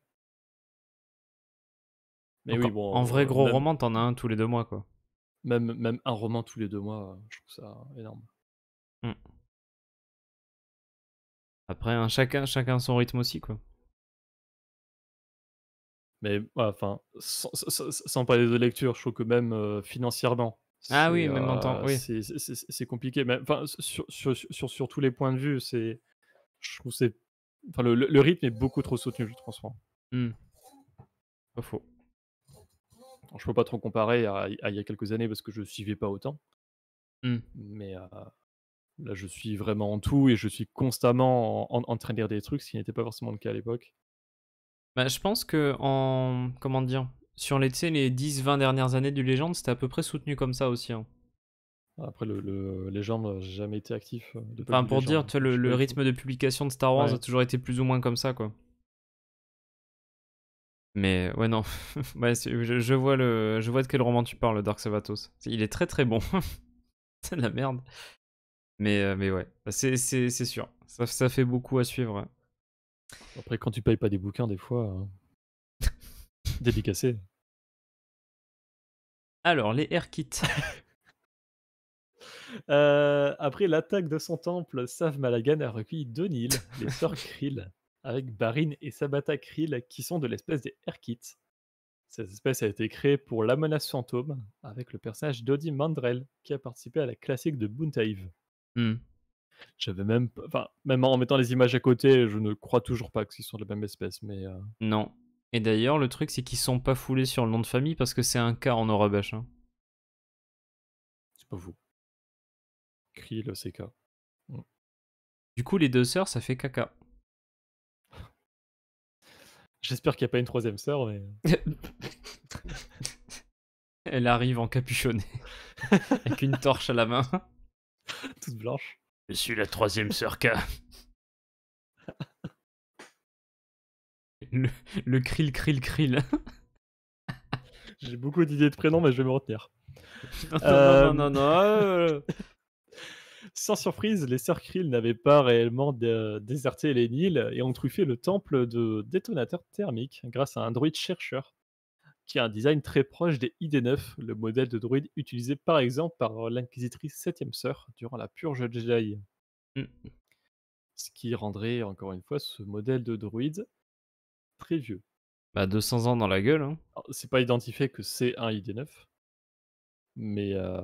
oui, bon, en vrai, euh, gros roman, t'en as un tous les deux mois, quoi. Même, même un roman tous les deux mois, euh, je trouve ça énorme. Hmm. Après, chacun, chacun son rythme aussi, quoi. Mais enfin, sans, parler de lecture, je trouve que même financièrement. Ah oui, même en temps, C'est compliqué. Mais, sur, sur, sur, sur, tous les points de vue, c'est je trouve c'est Enfin, le, rythme est beaucoup trop soutenu, je trouve. Mm. Hmm. Pas faux. je peux pas trop comparer à, il y a quelques années parce que je suivais pas autant. Hmm. Mais euh, là, je suis vraiment en tout et je suis constamment en, train de lire des trucs, ce qui n'était pas forcément le cas à l'époque. Bah, je pense que en comment dire, sur les, les 10-20 dernières années du légende, c'était à peu près soutenu comme ça aussi. Hein. Après, le, le j'ai euh, jamais été actif. Euh, de enfin, pour dire, le, rythme de publication de Star Wars a toujours été plus ou moins comme ça, quoi. Mais ouais, non. je, vois le, je vois de quel roman tu parles, Dark Savatos. Il est très très bon. c'est de la merde. Mais, euh, mais ouais, c'est sûr. Ça, ça, fait beaucoup à suivre. Après, quand tu payes pas des bouquins, des fois, hein, dédicacé. Alors, les Air Kits... Euh, après l'attaque de son temple, Sav Malagan a recueilli deux les sœurs Krill, avec Barin et Sabata Krill, qui sont de l'espèce des Erkits Cette espèce a été créée pour la menace fantôme, avec le personnage d'Odi Mandrel, qui a participé à la classique de Buntaive. Hmm. J'avais même, enfin, même en mettant les images à côté, je ne crois toujours pas qu'ils sont de la même espèce, mais. Euh. Non. Et d'ailleurs, le truc, c'est qu'ils sont pas foulés sur le nom de famille parce que c'est un cas en Orabash. Hein. C'est pas vous crie le CK. Mm. Du coup, les deux sœurs, ça fait caca. J'espère qu'il n'y a pas une troisième sœur, mais. Elle arrive en capuchonné, avec une torche à la main. Toute blanche. Je suis la troisième sœur K. Le, le krill, krill, krill. J'ai beaucoup d'idées de prénoms, mais je vais me retenir. non, non, non. Euh, euh, sans surprise, les sœurs Krill n'avaient pas réellement déserté les Nils et ont truffé le temple de détonateurs thermiques grâce à un druide chercheur qui a un design très proche des ID9, le modèle de druide utilisé par exemple par l'inquisitrice 7 e sœur durant la purge Jedi. Jai, hmm. Ce qui rendrait encore une fois ce modèle de druide très vieux. Bah 200 ans dans la gueule. Hein. C'est pas identifié que c'est un ID9, mais euh,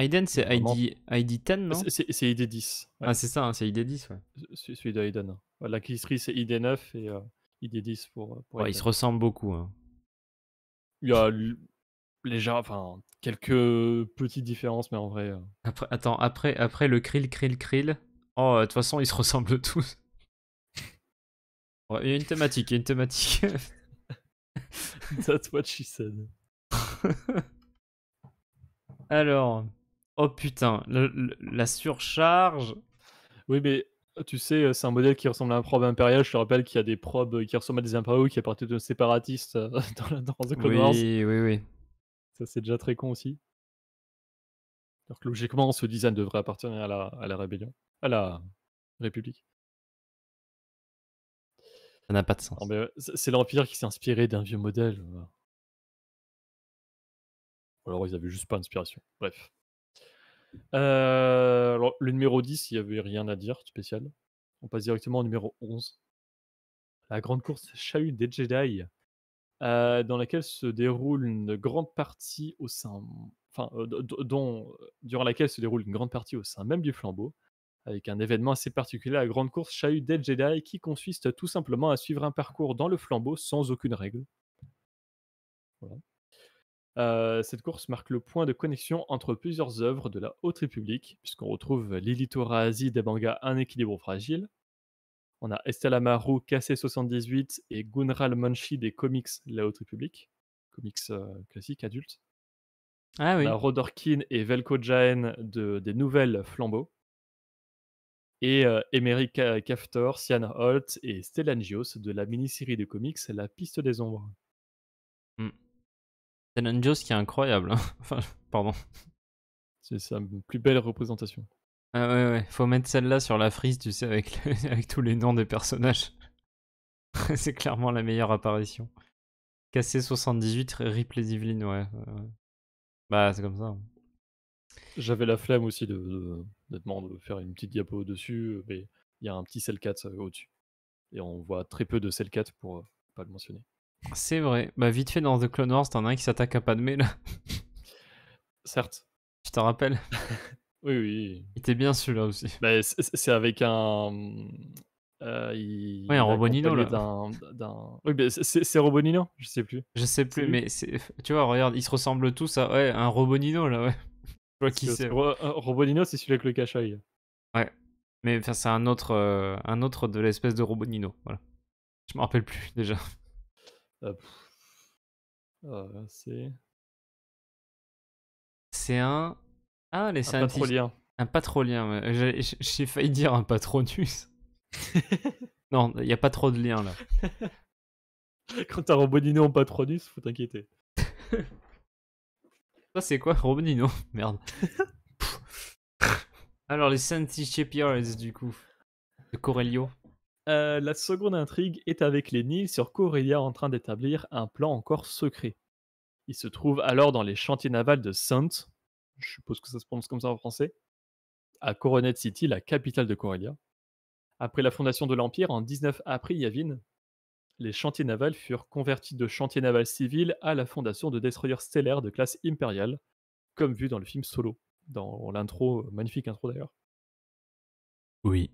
Aiden, c'est ID, ID 10, non C'est ID 10. Ah, c'est ça, hein, c'est ID 10, ouais. Celui de Aiden. la c'est ID 9 et euh, ID 10 euh, pour. ouais, ils se ressemblent beaucoup. Hein. Il y a déjà enfin, quelques petites différences, mais en vrai. Euh. attends, après, après le krill, krill, krill. Oh, de toute façon, ils se ressemblent tous. il y a une thématique, il y a une thématique. That's what she said. Alors, Oh putain, la surcharge. Oui, mais euh, tu sais, euh, c'est un modèle qui ressemble à un probe impérial. Je te rappelle qu'il y a des probes euh, qui ressemblent à des impériaux qui appartiennent aux séparatistes dans, la, dans oui, Oui, oui, Ça, c'est déjà très con aussi. Alors que logiquement, ce design devrait appartenir à la, la rébellion, à la République. Ça n'a pas de sens. C'est l'Empire qui s'est inspiré d'un vieux modèle. alors ils avaient juste pas d'inspiration. Bref. Euh, alors, le numéro 10, il n'y avait rien à dire spécial. On passe directement au numéro 11. La grande course Chahut des Jedi, euh, dans laquelle se déroule une grande partie au sein. Enfin, euh, dont, durant laquelle se déroule une grande partie au sein même du flambeau, avec un événement assez particulier, la grande course Chahut des Jedi, qui consiste tout simplement à suivre un parcours dans le flambeau sans aucune règle. Voilà. Euh, cette course marque le point de connexion entre plusieurs œuvres de la Haute République, puisqu'on retrouve des mangas Un équilibre fragile. On a Estelle Amaru, KC78 et Gunral Manchi des comics La Haute République, comics euh, classiques adultes. Ah On a Rodorkin et Velko Jaen de, des nouvelles Flambeaux. Et euh, Emery Kaftor, Sian Holt et Gios de la mini-série de comics La Piste des Ombres. C'est Nanjos qui est incroyable. Hein. Enfin, pardon. C'est sa plus belle représentation. Ah ouais, ouais. Faut mettre celle-là sur la frise, tu sais, avec, avec tous les noms des personnages. c'est clairement la meilleure apparition. KC78, Rip les ouais. Bah, c'est comme ça. Hein. J'avais la flemme aussi de, de, faire une petite diapo dessus, mais il y a un petit cell 4 euh, au-dessus. Et on voit très peu de cell 4 pour euh, pas le mentionner. C'est vrai. Bah, vite fait, dans The Clone Wars, t'en as un qui s'attaque à Padmé, là. Certes. Tu t'en rappelles Oui, oui. Il était bien celui-là aussi. Bah, c'est avec un. Euh, oui, un Robonino là. D un, d c'est Robonino, je sais plus. Je sais plus, mais tu vois, regarde, ils se ressemblent tous à ouais, un Robonino là, ouais. Je vois qui c'est. Euh, Robonino, c'est celui avec le cache Ouais, mais c'est un autre, euh, un autre de l'espèce de Robonino, voilà. Je me rappelle plus déjà. Ah, c'est. un. Ah, les un patrolien. Un patrolien. J'ai failli dire un patronus. non, il n'y a pas trop de liens là. Quand t'as Robonino en patronus, faut t'inquiéter. ça c'est quoi Robonino Merde. Alors, les Santi Chepiers, du coup. De Corelio. Euh, la seconde intrigue est avec les Nils sur Corellia en train d'établir un plan encore secret. Il se trouve alors dans les chantiers navals de Sainte, je suppose que ça se prononce comme ça en français, à Coronet City, la capitale de Corellia. Après la fondation de l'Empire en 19 après Yavin, les chantiers navals furent convertis de chantiers navals civils à la fondation de destroyers stellaires de classe impériale, comme vu dans le film Solo, dans l'intro, magnifique intro d'ailleurs. Oui,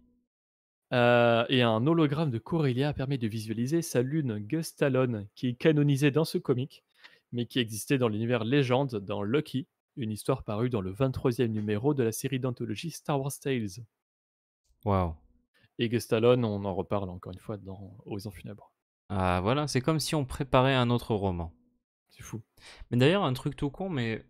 euh, et un hologramme de Corellia permet de visualiser sa lune Gustalone, qui est canonisée dans ce comic, mais qui existait dans l'univers légende dans Lucky, une histoire parue dans le 23e numéro de la série d'anthologie Star Wars Tales. Wow. Et Gustalone, on en reparle encore une fois dans Horizon funèbres. Ah voilà, c'est comme si on préparait un autre roman. C'est fou. Mais d'ailleurs, un truc tout con, mais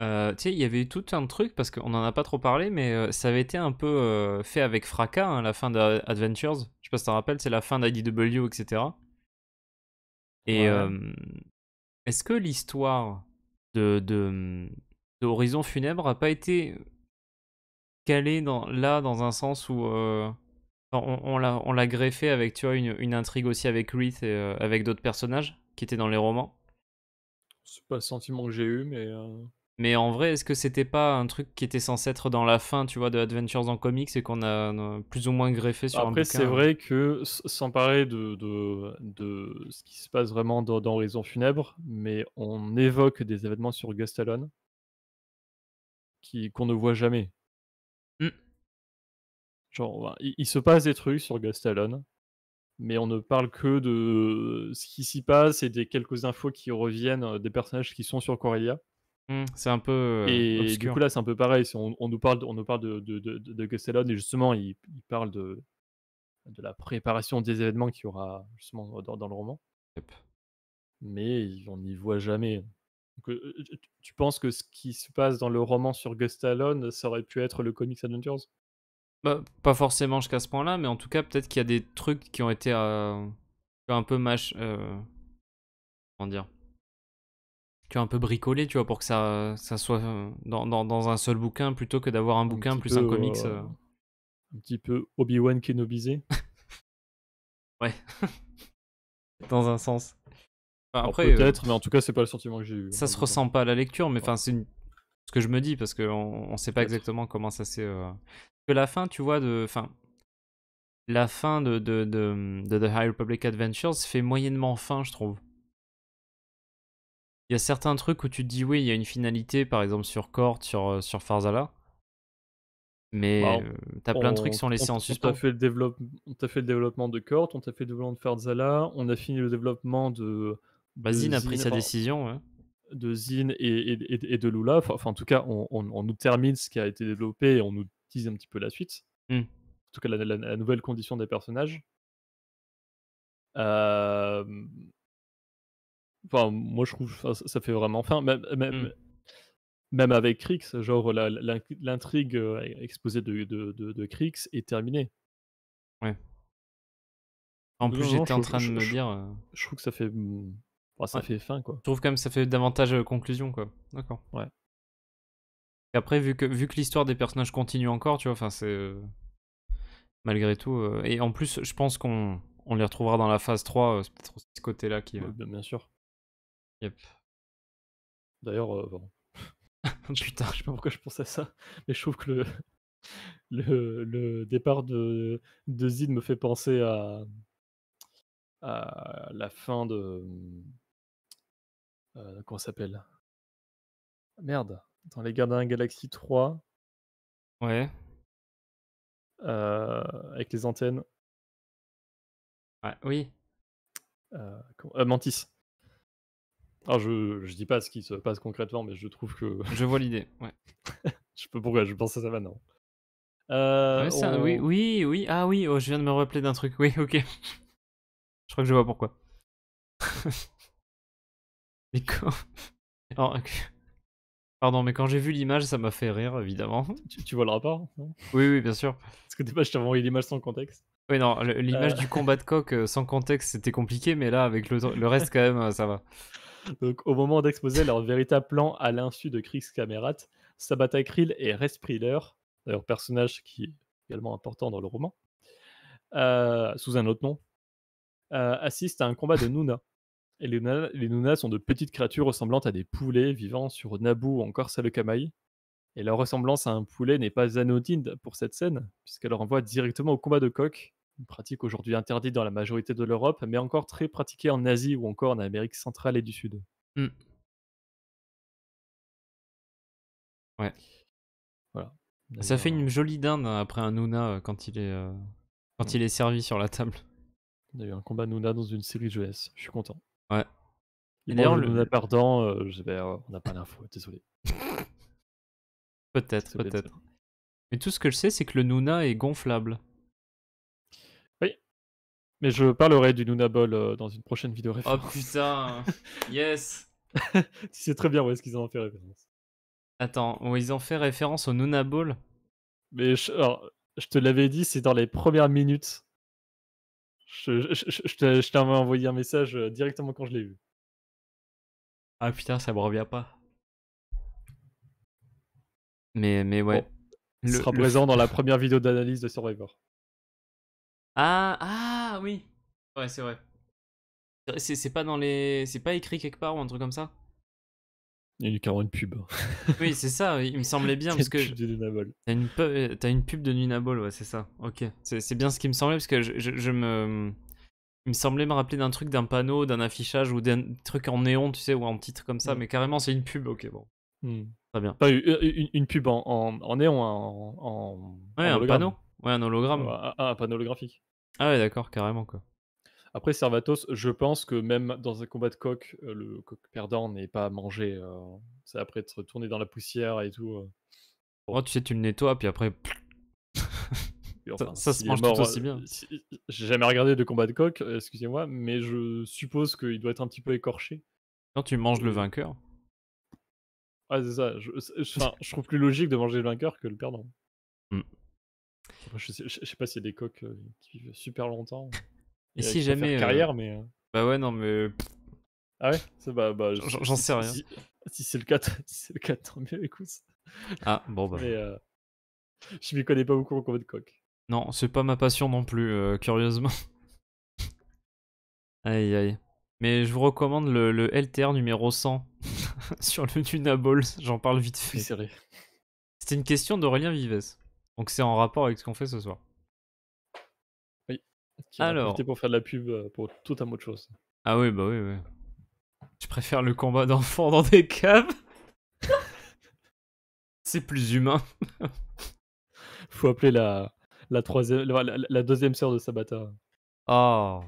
euh, tu sais, il y avait eu tout un truc, parce qu'on n'en a pas trop parlé, mais euh, ça avait été un peu euh, fait avec fracas, hein, la fin d'Adventures. Je sais pas si t'en rappelles, c'est la fin d'IDW, etc. Et est-ce que l'histoire de, de, de, Funèbre a pas été calée dans, là dans un sens où euh, on, on l'a greffé avec tu vois, une, une, intrigue aussi avec Reith et avec d'autres personnages qui étaient dans les romans C'est pas le sentiment que j'ai eu, mais. Mais en vrai, est-ce que c'était pas un truc qui était censé être dans la fin, tu vois, de Adventures en comics et qu'on a euh, plus ou moins greffé sur Après, c'est vrai que s'emparer de, de, ce qui se passe vraiment dans, dans Horizon Funèbre, mais on évoque des événements sur Gustalon qui qu'on ne voit jamais. Hmm. Genre, il, se passe des trucs sur Gustalon, mais on ne parle que de ce qui s'y passe et des quelques infos qui reviennent euh, des personnages qui sont sur Corellia Mmh. c'est un peu. Euh, et du coup, là, c'est un peu pareil. On, on, nous parle, on nous parle de, de, de, de et justement, il, parle de, de la préparation des événements qu'il y aura justement dans, le roman. Mais on n'y voit jamais. Euh, euh, tu penses que ce qui se passe dans le roman sur Gustalon, ça aurait pu être le Comics Adventures bah, Pas forcément jusqu'à ce point-là, mais en tout cas, peut-être qu'il y a des trucs qui ont été un peu mâches comment dire tu as un peu bricolé, tu vois, pour que ça, ça soit euh, dans, dans, un seul bouquin plutôt que d'avoir un, bouquin plus un euh, comics. Euh. un petit peu Obi-Wan Kenobisé. ouais. dans un sens. après, peut-être, mais en tout cas, c'est pas le sentiment que j'ai eu. Ça se ressent pas à la lecture, mais enfin, c'est ce que je me dis parce qu'on on sait pas exactement comment ça s'est. Que la fin, tu vois, de. Enfin, la fin de, de, de, de The High Republic Adventures fait moyennement fin, je trouve il y a certains trucs où tu te dis oui, il y a une finalité, par exemple sur Kort, sur, euh, sur Farzala. Mais tu bah, euh, t'as plein de trucs qui sont laissés en suspens. On t'a fait, fait, le développement de Kort, on t'a fait le développement de Farzala, on a fini le développement de. Basine a pris sa décision, De Zine et, et, et, de Lula. Enfin, en tout cas, on, on, nous termine ce qui a été développé et on nous dise un petit peu la suite. Hmm. En tout cas, la, la nouvelle condition des personnages. Euh, Enfin, moi, je trouve ça, ça fait vraiment fin. Même, même, mmh. même avec Crix, genre, l'intrigue euh, exposée de, de, est terminée. Ouais. En plus, j'étais en train de me dire. Euh je, trouve que ça fait. Mmh, ça fait fin, quoi. Je trouve quand même que ça fait davantage euh, conclusion, quoi. D'accord. Ouais. Et après, vu que, vu que l'histoire des personnages continue encore, tu vois, enfin, c'est. malgré tout. et en plus, je pense qu'on on les retrouvera dans la phase 3. c'est peut-être ce côté-là qui. bien sûr. Yep. D'ailleurs, euh, bon. putain, je sais pas pourquoi je pense à ça, mais je trouve que le, le, le départ de, de Zid me fait penser à, à la fin de. Euh, comment ça s'appelle Merde, dans Les Gardiens Galaxy 3. Ouais. Euh, avec les antennes. Ouais, oui. Euh, Mantis. Alors je, dis pas ce qui se passe concrètement, mais je trouve que. Je vois l'idée, ouais. je peux pourquoi je pense à ça maintenant. Euh, Oui, oui, oui. Ah oui, oh, je viens de me rappeler d'un truc. Oui, ok. je crois que je vois pourquoi. mais Pardon, mais quand j'ai vu l'image, ça m'a fait rire, évidemment. Tu, vois le rapport Oui, oui, bien sûr. Parce que t'es pas, je t'ai envoyé l'image sans contexte. Oui, non, l'image euh. du combat de coq euh, sans contexte, c'était compliqué, mais là, avec le, le reste, quand même, euh, ça va. Donc, au moment d'exposer leur véritable plan à l'insu de Chris Camerat, Sabata et Respriller, d'ailleurs personnage qui est également important dans le roman, euh, sous un autre nom, euh, assistent à un combat de Nuna. Et les, Nuna, sont de petites créatures ressemblantes à des poulets vivant sur Naboo ou encore Kamaï. Et leur ressemblance à un poulet n'est pas anodine pour cette scène, puisqu'elle renvoie directement au combat de coq une pratique aujourd'hui interdite dans la majorité de l'Europe, mais encore très pratiquée en Asie ou encore en Amérique centrale et du Sud. Mm. Ouais. Voilà. Ça fait une euh, jolie dinde hein, après un Nuna euh, quand il est euh, quand il est servi sur la table. On a eu un combat Nuna dans une série de GS. Je suis content. Ouais. D'ailleurs, le Nuna perdant, je on n'a pas l'info, désolé. peut-être, peut-être. Mais tout ce que je sais, c'est que le Nuna est gonflable. Mais je parlerai du Nuna euh, dans une prochaine vidéo oh, référence. Oh putain Yes Tu sais très bien où est-ce qu'ils en ont fait référence. Attends, ils ont fait référence au Nuna Mais je, te l'avais dit, c'est dans les premières minutes. Je, je, je t'ai envoyé un message euh, directement quand je l'ai vu. Ah putain, ça me revient pas. Mais, mais ouais. il sera présent dans la première vidéo d'analyse de Survivor. Ah, ah ah oui. Ouais, c'est vrai. C'est pas dans les. C'est pas écrit quelque part ou un truc comme ça Il est carrément une pub. Hein. oui, c'est ça, il me semblait bien parce T'as une, pub... As une pub de Nunabol, ouais, c'est ça. Ok. C'est bien ce qui me semblait parce que je, me. Il me semblait me rappeler d'un truc, d'un panneau, d'un affichage ou d'un truc en néon, tu sais, ou en titre comme ça, mm. mais carrément c'est une pub, ok, bon. Mm. Très bien. pas euh, euh, une, pub en, néon, hein, en. ouais, un panneau. Ouais, un hologramme. un panneau holographique. Ah ouais, d'accord, carrément quoi. Après Servatos, je pense que même dans un combat de coq, euh, le coq perdant n'est pas mangé. manger. Euh, c'est après être tourné dans la poussière et tout. Moi euh. oh, tu sais, tu le nettoies, puis après. ça, se mange tout aussi bien. J'ai jamais regardé de combat de coq, excusez-moi, mais je suppose qu'il doit être un petit peu écorché. Quand tu manges le vainqueur. Ah, c'est ça. Je, trouve plus logique de manger le vainqueur que le perdant. Mmh. Je sais, pas s'il y a des coques euh, qui vivent super longtemps. Et, si jamais. Faire euh, carrière, mais. Euh. Bah ouais, non, mais. Ah ouais bah, bah, J'en sais rien. Si, c'est le cas, si le cas, tant mieux, écoute. Ah, bon bah. je m'y connais pas beaucoup en combat de coq. Non, c'est pas ma passion non plus, curieusement. aïe aïe. Mais je vous recommande le, le LTR numéro 100 sur le Balls, j'en parle vite fait. C'était une question d'Aurélien Vives. Donc c'est en rapport avec ce qu'on fait ce soir. Oui. Alors. pour faire de la pub euh, pour tout un mot de choses. Ah oui, bah oui, oui. Tu préfères le combat d'enfants dans des caves. c'est plus humain. Faut appeler la, la troisième, la, deuxième sœur de Sabata. Oh.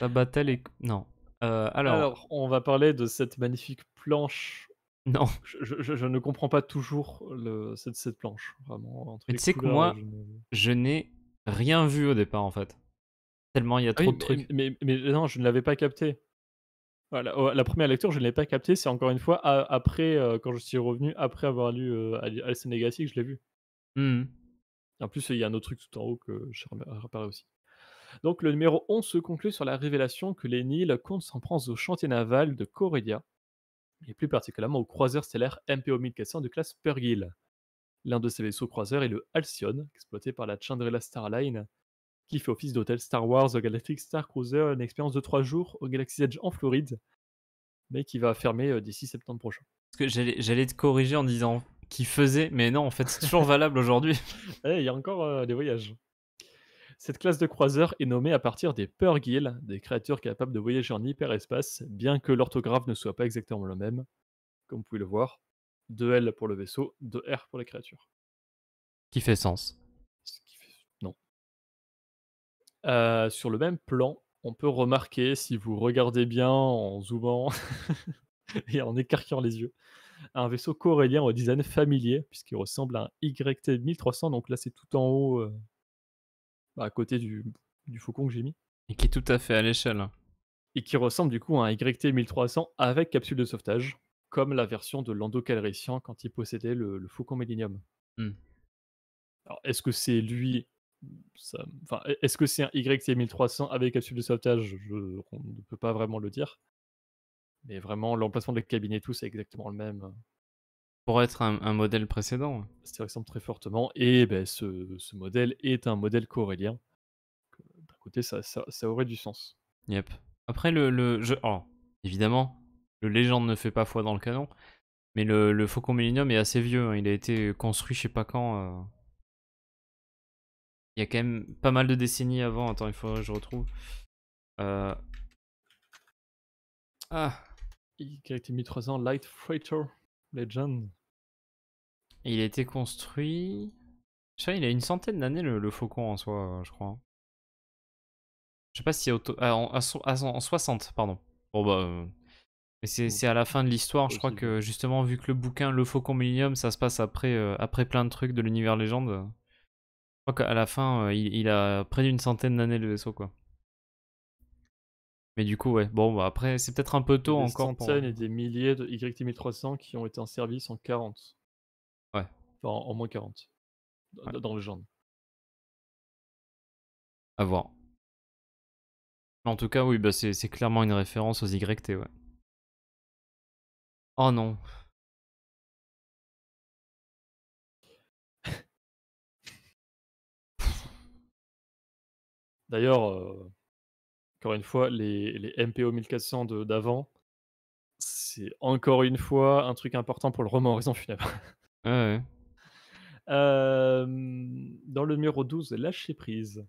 Sabata est... Non. Euh, alors, on va parler de cette magnifique planche non, je, ne comprends pas toujours le, cette, planche. Vraiment, Mais tu sais que moi, je n'ai rien vu au départ en fait. Tellement il y a ah trop de trucs. Mais, non, je ne l'avais pas capté. Oh, la première lecture, je ne l'ai pas capté. C'est encore une fois après, euh, quand je suis revenu, après avoir lu euh, Al Alice que je l'ai vu. Mmh. En plus, il y a un autre truc tout en haut que je réparais aussi. Donc, le numéro 11 se conclut sur la révélation que les Nils comptent s'en prendre au chantier naval de Corédia et plus particulièrement au croiseur stellaire MPO 1400 de classe Purgill. L'un de ces vaisseaux croiseurs est le Halcyon, exploité par la Chandrila Starline, qui fait office d'hôtel Star Wars Galactic Star Cruiser, une expérience de 3 jours au Galaxy Edge en Floride, mais qui va fermer euh, d'ici septembre prochain. j'allais te corriger en disant qu'il faisait, mais non, en fait, c'est toujours valable aujourd'hui. Eh, il y a encore euh, des voyages. Cette classe de croiseurs est nommée à partir des Purgil, des créatures capables de voyager en hyperespace, bien que l'orthographe ne soit pas exactement le même, comme vous pouvez le voir. 2L pour le vaisseau, 2R pour les créatures. Qui fait sens. Non. Euh, sur le même plan, on peut remarquer, si vous regardez bien en zoomant et en écarquant les yeux, un vaisseau corélien au design familier, puisqu'il ressemble à un YT-1300, donc là c'est tout en haut euh, bah, à côté du, du faucon que j'ai mis. Et qui est tout à fait à l'échelle. Et qui ressemble du coup à un YT 1300 avec capsule de sauvetage, comme la version de Lando quand il possédait le, faucon Millennium. Hmm. Alors est-ce que c'est lui enfin, Est-ce que c'est un YT 1300 avec capsule de sauvetage On ne peut pas vraiment le dire. Mais vraiment, l'emplacement de la cabine tout, c'est exactement le même. Pour être un, modèle précédent. C'est exemple très fortement. Et ben, ce, modèle est un modèle corélien. D'un côté, ça, ça, aurait du sens. Yep. Après, le, jeu. Oh, évidemment, le légende ne fait pas foi dans le canon. Mais le, Faucon Millennium est assez vieux. Hein. Il a été construit, je sais pas quand. Euh. Il y a quand même pas mal de décennies avant. Attends, il faut que je retrouve. Euh. Ah. Il a été mis ans, Light Freighter Legend il a été construit. Je sais, il a une centaine d'années le, faucon en soi, euh, je crois. Je sais pas si auto... ah, en, 60, pardon. Bon bah. Euh, mais c'est à la fin de l'histoire, je crois que justement, vu que le bouquin Le Faucon Millennium, ça se passe après, euh, après plein de trucs de l'univers légende. Je crois qu'à la fin, il, a près d'une centaine d'années le vaisseau, quoi. Mais du coup, ouais. Bon, bah après, c'est peut-être un peu tôt y encore. Des centaines et des milliers de yt 300 qui ont été en service en 40 en, en moins 40 dans le genre. À voir. En tout cas, oui, bah c'est clairement une référence aux YT, ouais. Oh non. D'ailleurs, euh, encore une fois, les, MPO 1400 d'avant, c'est encore une fois un truc important pour le roman Horizon Funèbre. Ouais ouais dans le numéro 12, Lâcher prise,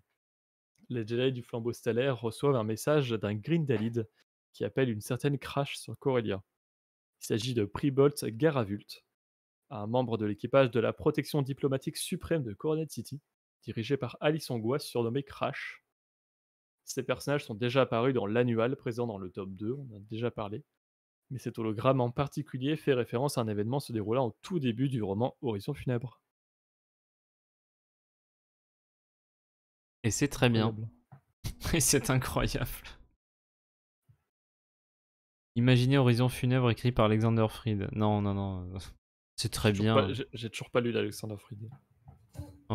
les Jedi du flambeau stellaire reçoivent un message d'un Grindalid qui appelle une certaine crash sur Corellia. Il s'agit de Pribolt Garavult, un membre de l'équipage de la protection diplomatique suprême de Coronet City, dirigé par Alice Gua, surnommée Crash. Ces personnages sont déjà apparus dans l'annual présent dans le top 2, on en a déjà parlé, mais cet hologramme en particulier fait référence à un événement se déroulant au tout début du roman Horizon funèbre. Et c'est très bien. Et c'est incroyable. Imaginez Horizon funèbre écrit par Alexander Fried. Non, non, non. C'est très bien. J'ai toujours pas lu d'Alexander Fried.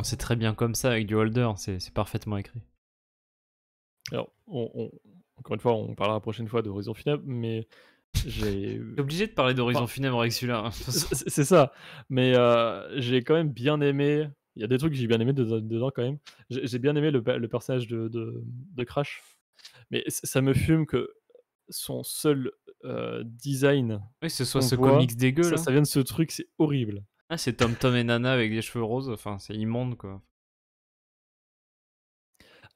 C'est très bien comme ça avec du holder. C'est parfaitement écrit. Alors, on, encore une fois, on parlera la prochaine fois d'Horizon funèbre, mais j'ai. obligé de parler d'Horizon funèbre avec celui-là. Hein, c'est ça. Mais euh, j'ai quand même bien aimé il y a des trucs que j'ai bien aimé dedans quand même. J'ai bien aimé le, personnage de, Crash. Mais ça me fume que son seul euh, design. Oui, ce soit ce comics dégueu. Ça, vient de ce truc, c'est horrible. Ah, c'est Tom Tom et Nana avec des cheveux roses. Enfin, c'est immonde quoi.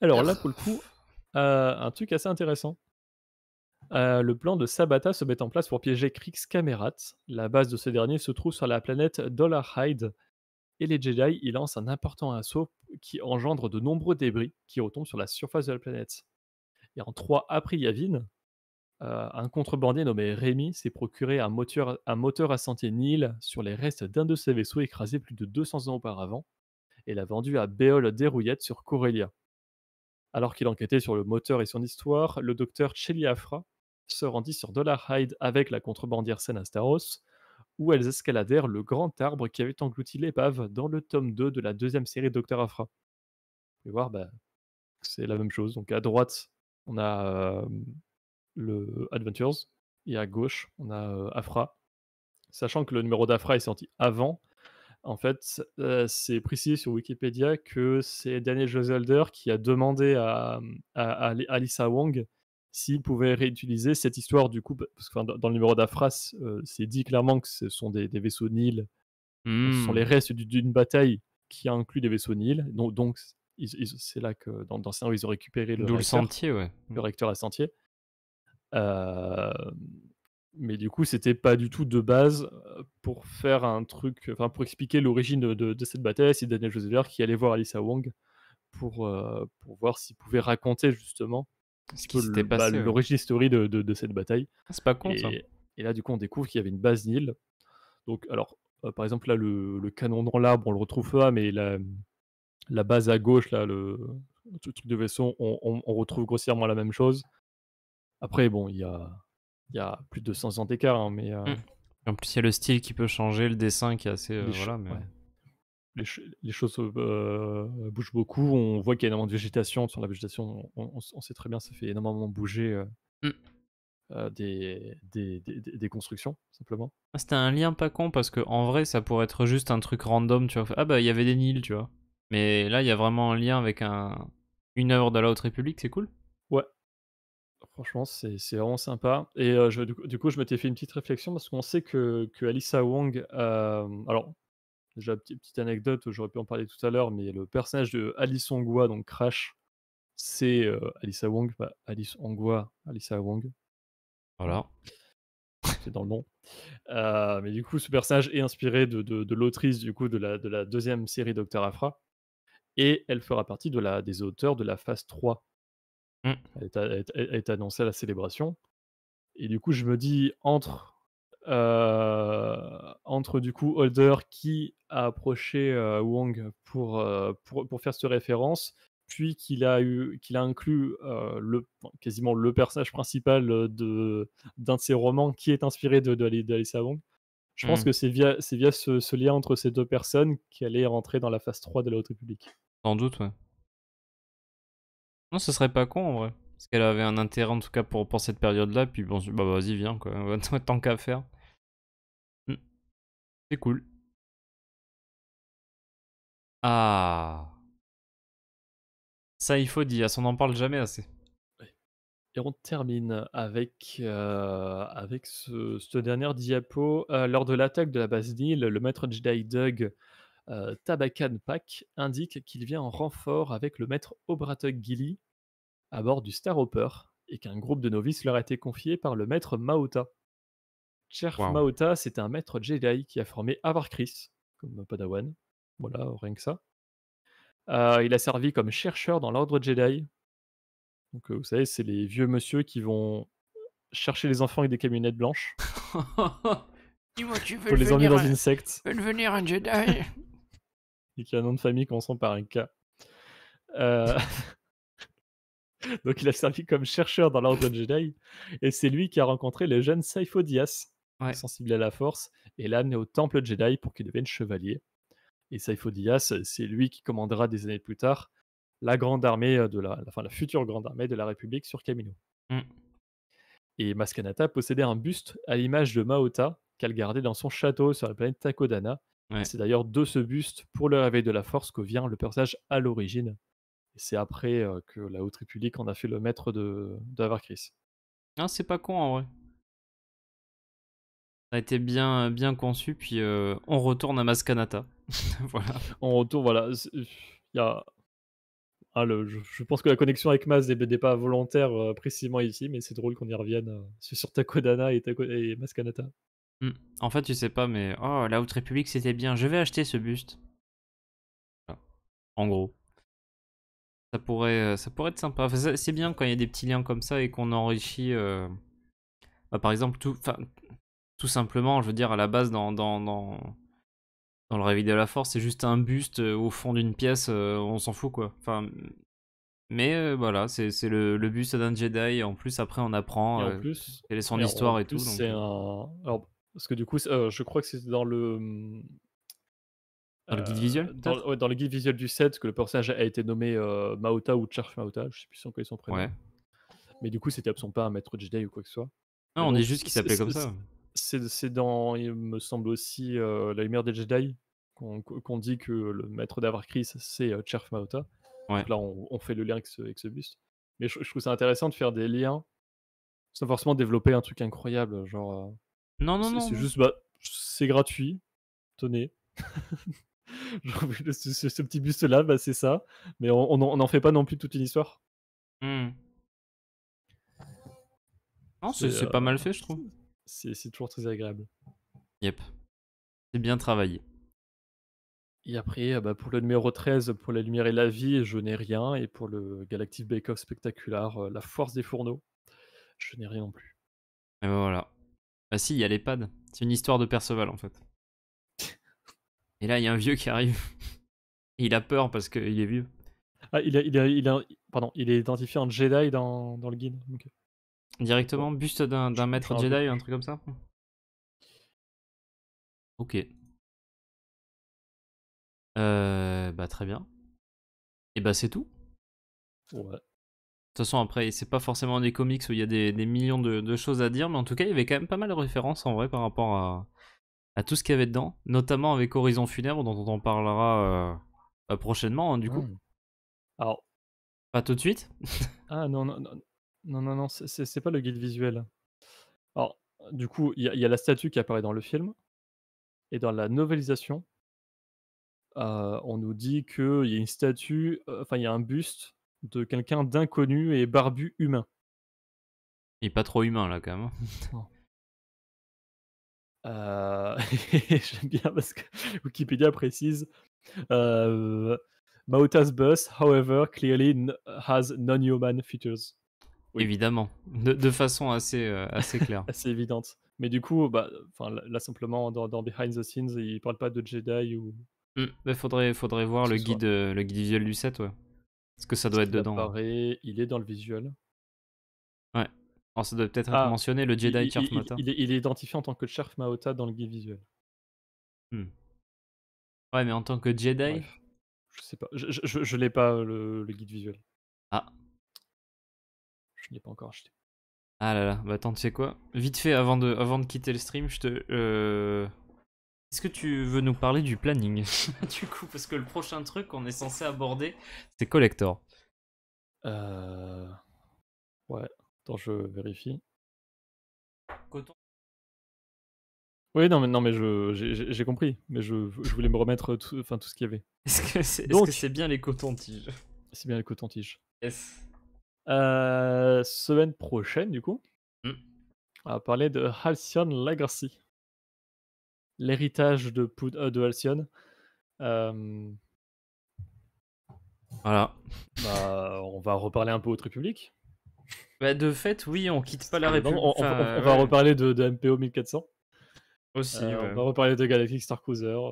Alors là, ah. pour le coup, euh, un truc assez intéressant. Euh, le plan de Sabata se met en place pour piéger Krix Camerat. La base de ce dernier se trouve sur la planète Dollar Hyde, et les Jedi y lancent un important assaut qui engendre de nombreux débris qui retombent sur la surface de la planète. Et en 3 après Yavin, euh, un contrebandier nommé Rémi s'est procuré un moteur, à sentier Nil sur les restes d'un de ses vaisseaux écrasés plus de 200 ans auparavant et l'a vendu à Béol Dérouillette sur Corellia. Alors qu'il enquêtait sur le moteur et son histoire, le docteur Cheliafra se rendit sur Dollar Hyde avec la contrebandière Senastaros où elles escaladèrent le grand arbre qui avait englouti l'épave dans le tome 2 de la deuxième série Docteur Afra. Vous pouvez voir, bah, c'est la même chose. Donc à droite, on a euh, le Adventures, et à gauche, on a euh, Afra. Sachant que le numéro d'Afra est sorti avant, en fait, euh, c'est précisé sur Wikipédia que c'est Daniel Joselder qui a demandé à, à, Wong s'ils pouvaient réutiliser cette histoire du coup, parce que dans le numéro d'Afras, euh, c'est dit clairement que ce sont des, vaisseaux Nil, ce sont les hmm. restes d'une bataille qui a inclus des vaisseaux Nil, donc, donc c'est là que dans, dans temps ils ont récupéré le, sentier, hmm. le recteur à sentier. Euh, mais du coup, c'était pas du tout de base euh, pour faire un truc, enfin pour expliquer l'origine de, cette bataille. C'est Daniel Joseler qui allait voir Alissa Wong pour, pour voir s'il pouvait raconter justement ce qui s'était passé. Euh. de, de, cette bataille. Ah, c'est pas con, et, et, là, du coup, on découvre qu'il y avait une base nil Donc, alors, euh, par exemple, là, le, canon dans l'arbre, on le retrouve pas, mais la, la base à gauche, là, le, truc de vaisseau, on, on, retrouve grossièrement la même chose. Après, bon, il y a, y a plus de 100 ans d'écart, hein, mais. Euh, hum. En plus, il y a le style qui peut changer, le dessin qui est assez. voilà, mais les, choses bougent beaucoup. On voit qu'il y a énormément de végétation. Sur la végétation, on, sait très bien, ça fait énormément bouger mmh. des, des, constructions, simplement. Ah, c'était un lien pas con parce que en vrai, ça pourrait être juste un truc random, tu vois. Ah bah, il y avait des Nils, tu vois. Mais là, il y a vraiment un lien avec un, une œuvre de la Haute République, c'est cool. Ouais. Franchement, c'est vraiment sympa. Et je, du, coup, je m'étais fait une petite réflexion parce qu'on sait que, que Alissa Wong, alors Déjà, petite anecdote, j'aurais pu en parler tout à l'heure, mais le personnage de Alice Ongwa, donc Crash, c'est euh, bah, Alice Ongwa, Wong, Alice Ongwa, Wong. Voilà. C'est dans le nom. Euh, mais du coup, ce personnage est inspiré de, l'autrice du coup de la, deuxième série Docteur Afra. Et elle fera partie des auteurs de la phase 3. Mmh. est, elle est annoncée à la célébration. Et du coup, je me dis, entre euh, entre du coup Holder qui a approché euh, Wong pour, euh, pour, pour, faire cette référence, puis qu'il a, eu, qu'il a inclus le, quasiment le personnage principal de, d'un de ses romans qui est inspiré de, de, Alice Wong. Je pense hmm. que c'est via, c'est via ce, lien entre ces deux personnes qu'elle est rentrée dans la phase 3 de la Haute République. Sans doute, ouais. Non, ce serait pas con en vrai. Parce qu'elle avait un intérêt en tout cas pour, cette période-là. Puis bon, bah, bah, vas-y, viens, quoi. Tant qu'à faire. Hmm. C'est cool. Ah. Ça, il faut dire, on n'en parle jamais assez. Et on termine avec, euh, avec ce, dernier diapo. Euh, lors de l'attaque de la base d'île, le maître Jedi Doug euh, Tabakan Pak indique qu'il vient en renfort avec le maître Obratug Gilly à bord du Star Hopper et qu'un groupe de novices leur a été confié par le maître Maota. cher Maota, c'est un maître Jedi qui a formé Avar Chris, comme Padawan. Voilà, rien que ça. Euh, il a servi comme chercheur dans l'ordre Jedi. Donc, euh, vous savez, c'est les vieux monsieur qui vont chercher les enfants avec des camionnettes blanches. tu veux les emmener dans une secte. Tu veux devenir un Jedi Et qui a un nom de famille commençant par un K. Euh... Donc, il a servi comme chercheur dans l'ordre de Jedi. Et c'est lui qui a rencontré le jeune Saifo sensible à la force, et l'a amené au temple Jedi pour qu'il devienne chevalier. Et Saifo c'est lui qui commandera des années plus tard la grande armée euh, de la, enfin, la future grande armée de la République sur Kamino. Mm. Et Maskanata possédait un buste à l'image de Maota qu'elle gardait dans son château sur la planète Takodana. C'est d'ailleurs de ce buste pour le réveil de la force que vient le personnage à l'origine c'est après que la Haute République en a fait le maître de, Avarcris Ah, c'est pas con en vrai. Ça a été bien, bien conçu, puis on retourne à Mascanata. voilà. On retourne, voilà. Il a... ah, je, pense que la connexion avec Mas n'est pas volontaire précisément ici, mais c'est drôle qu'on y revienne. c'est sur Takodana et, et Mascanata. Mmh. En fait, tu sais pas, mais oh, la Haute République, c'était bien. Je vais acheter ce buste. En gros. Ça pourrait, euh, ça pourrait être sympa. c'est bien quand il y a des petits liens comme ça et qu'on enrichit. Euh, bah, par exemple, tout, tout simplement, je veux dire, à la base, dans, dans, dans, dans le réveil de la force, c'est juste un buste euh, au fond d'une pièce, on s'en fout quoi. Enfin, mais voilà, c'est le, le, buste d'un Jedi. En plus, après, on apprend et en plus, quelle est son histoire et tout. Un... Alors, parce que du coup, je crois que c'est dans le euh, dans le guide visuel du set, que le personnage a été nommé euh, Maota ou Charf Maota, je sais plus son, son prénom. Ouais. Mais du coup, c'était absolument pas un maître Jedi ou quoi que ce soit. Non, on est juste qu'il s'appelait comme ça. C'est dans, il me semble aussi, euh, La lumière des Jedi, qu'on dit que le maître d'Avarkris, c'est euh, Maota. Ouais. là, on, fait le lien avec ce, bus. buste. Mais je, trouve ça intéressant de faire des liens sans forcément développer un truc incroyable. Genre, non, non, non. C'est juste, bah, c'est gratuit, tenez. ce, petit buste-là, bah, c'est ça. Mais on n'en fait pas non plus toute une histoire. Mmh. Non, c'est pas euh, mal fait, je trouve. C'est toujours très agréable. Yep. C'est bien travaillé. Et après, euh, bah, pour le numéro 13, pour la lumière et la vie, je n'ai rien. Et pour le Galactic Bake Off spectaculaire, euh, la force des fourneaux, je n'ai rien non plus. Et voilà. Bah si, il y a l'EPAD. C'est une histoire de Perceval en fait. Et là, il y a un vieux qui arrive. il a peur parce qu'il est vieux. Ah, il, a, il, il, a, pardon, il est identifié en Jedi dans, dans le guide. Euh. Directement, buste d'un, d'un maître Jedi, un truc comme ça Ok. Euh, bah très bien. Et bah c'est tout. Ouais. De toute façon, après, c'est pas forcément des comics où il y a des, des millions de, de, choses à dire, mais en tout cas, il y avait quand même pas mal de références en vrai par rapport à, à tout ce qu'il y avait dedans, notamment avec Horizon Funèbre, dont on en parlera euh, prochainement, hein, du coup. Hmm. Alors. Pas tout de suite Ah non, non, non, non, non, c'est pas le guide visuel. Alors, du coup, il y, a la statue qui apparaît dans le film, et dans la novelisation, euh, on nous dit qu'il y a une statue, euh, enfin, il y a un buste de quelqu'un d'inconnu et barbu humain. Il est pas trop humain là quand même. Euh, J'aime bien parce que Wikipédia précise euh, mauta's bus, however, clearly has non-human features. Évidemment, de, de, façon assez, euh, assez claire. assez évidente. Mais du coup, bah, là simplement, dans, dans Behind the Scenes, il parle pas de Jedi ou. Mmh, il faudrait, faudrait voir le guide, euh, le guide visuel du set, ouais. ce que ça doit être dedans. Il est dans le visuel. Ouais ça doit peut-être être ah, mentionné, le Jedi il, Maota. Il, est, identifié en tant que Chef Maota dans le guide visuel. Hmm. Ouais, mais en tant que Jedi Je sais pas. Je, je, l'ai pas, euh, le, guide visuel. Ah. Je l'ai pas encore acheté. Ah là là, bah attends, tu sais quoi Vite fait, avant de, avant de quitter le stream, je te. Euh, est-ce que tu veux nous parler du planning Du coup, parce que le prochain truc qu'on est censé aborder, c'est Collector. Euh... Ouais je vérifie. Oui, non, mais, non, mais je j'ai compris. Mais je, voulais me remettre tout, enfin, tout ce qu'il y avait. Est-ce que c'est bien les cotons-tiges C'est bien les cotons-tiges. Yes. Euh, semaine prochaine, du coup, hmm. on va parler de Halcyon Legacy. L'héritage de, euh, de Halcyon. Euh, voilà. Bah, on va reparler un peu au truc public. Bah, de fait, oui, on quitte pas la République. on, va reparler de, MPO 1400. Aussi, euh, On va reparler de Galactic Star Cruiser. Euh.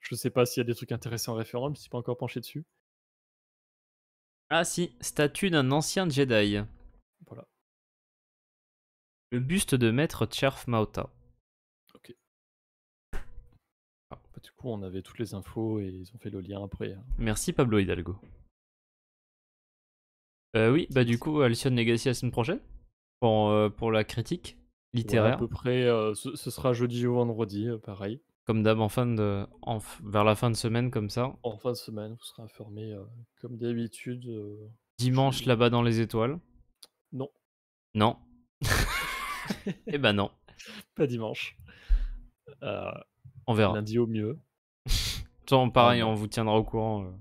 Je sais pas s'il y a des trucs intéressants en référent, je me suis pas encore penché dessus. Ah si, statue d'un ancien Jedi. Voilà. Le buste de maître Tcherf Mauta. Ok. Ah, bah, du coup, on avait toutes les infos et ils ont fait le lien après. Hein. Merci Pablo Hidalgo. Euh, oui, bah du coup, Alcyon Legacy la semaine prochaine pour, euh, la critique littéraire. à peu près, euh, ce, sera jeudi ou vendredi, pareil. Comme d'hab, en fin de, vers la fin de semaine, comme ça. En fin de semaine, vous serez informé comme d'habitude. Dimanche, là-bas dans les étoiles. Non. Non. eh ben non. Pas dimanche. on verra. Lundi au mieux. Tant pareil, on vous tiendra au courant.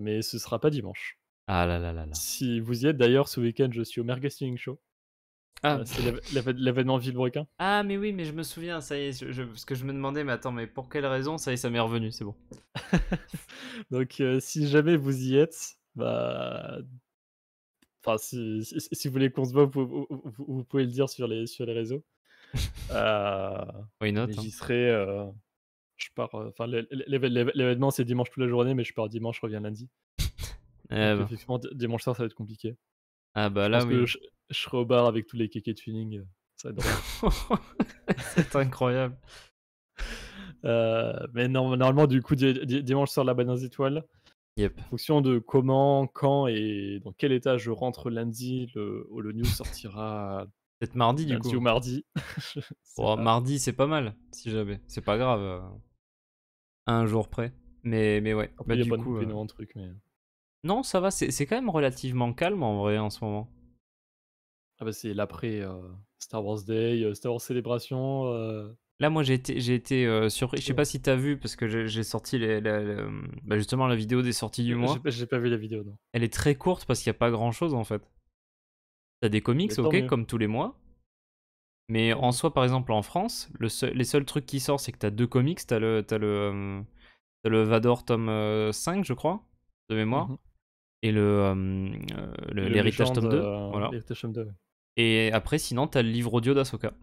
mais ce sera pas dimanche. Ah là là là là. Si vous y êtes d'ailleurs ce week-end, je suis au Mergasting Show. Ah. Euh, c'est l'événement Villebrequin. Ah mais oui, mais je me souviens, ça y est, que je me demandais, mais attends, mais pour quelle raison Ça y est, ça m'est revenu, c'est bon. Donc euh, si jamais vous y êtes, bah... Enfin, si, si, vous voulez qu'on se voit, vous, pouvez le dire sur les, sur les réseaux. oui, euh, note. Hein. J'y serai... je pars... Enfin, l'événement, c'est dimanche toute la journée, mais je pars dimanche, je reviens lundi. Ah, bah. Effectivement, dimanche soir, ça va être compliqué. Ah bah là, je oui. Que je, serai au bar avec tous les kékés de tuning. Euh, ça C'est incroyable. Euh, mais normalement, du coup, dimanche soir la banane étoile. Yep. En fonction de comment, quand et dans quel état je rentre lundi, le Holo News sortira. Peut-être mardi, du coup. ou mardi. mardi, c'est pas mal, si jamais. C'est pas grave. Euh, un jour près. Mais, mais ouais. Bah, il y a de truc, mais. Non, ça va, c'est quand même relativement calme en vrai en ce moment. Ah bah c'est l'après euh, Star Wars Day, euh, Star Wars Célébration. Euh. Là, moi, j'ai été, été surpris. Je sais pas si t'as vu, parce que j'ai sorti bah, justement la vidéo des sorties du mois. J'ai pas vu la vidéo, non. Elle est très courte parce qu'il n'y a pas grand-chose, en fait. T'as des comics, ok, comme tous les mois. Mais en soi, par exemple, en France, le les seuls trucs qui sortent, c'est que t'as deux comics. T'as le, le, le Vador tome 5, je crois, de mémoire. Mmh et le euh, l'héritage tome 2. Euh, et après, sinon, t'as le livre audio d'Asoka.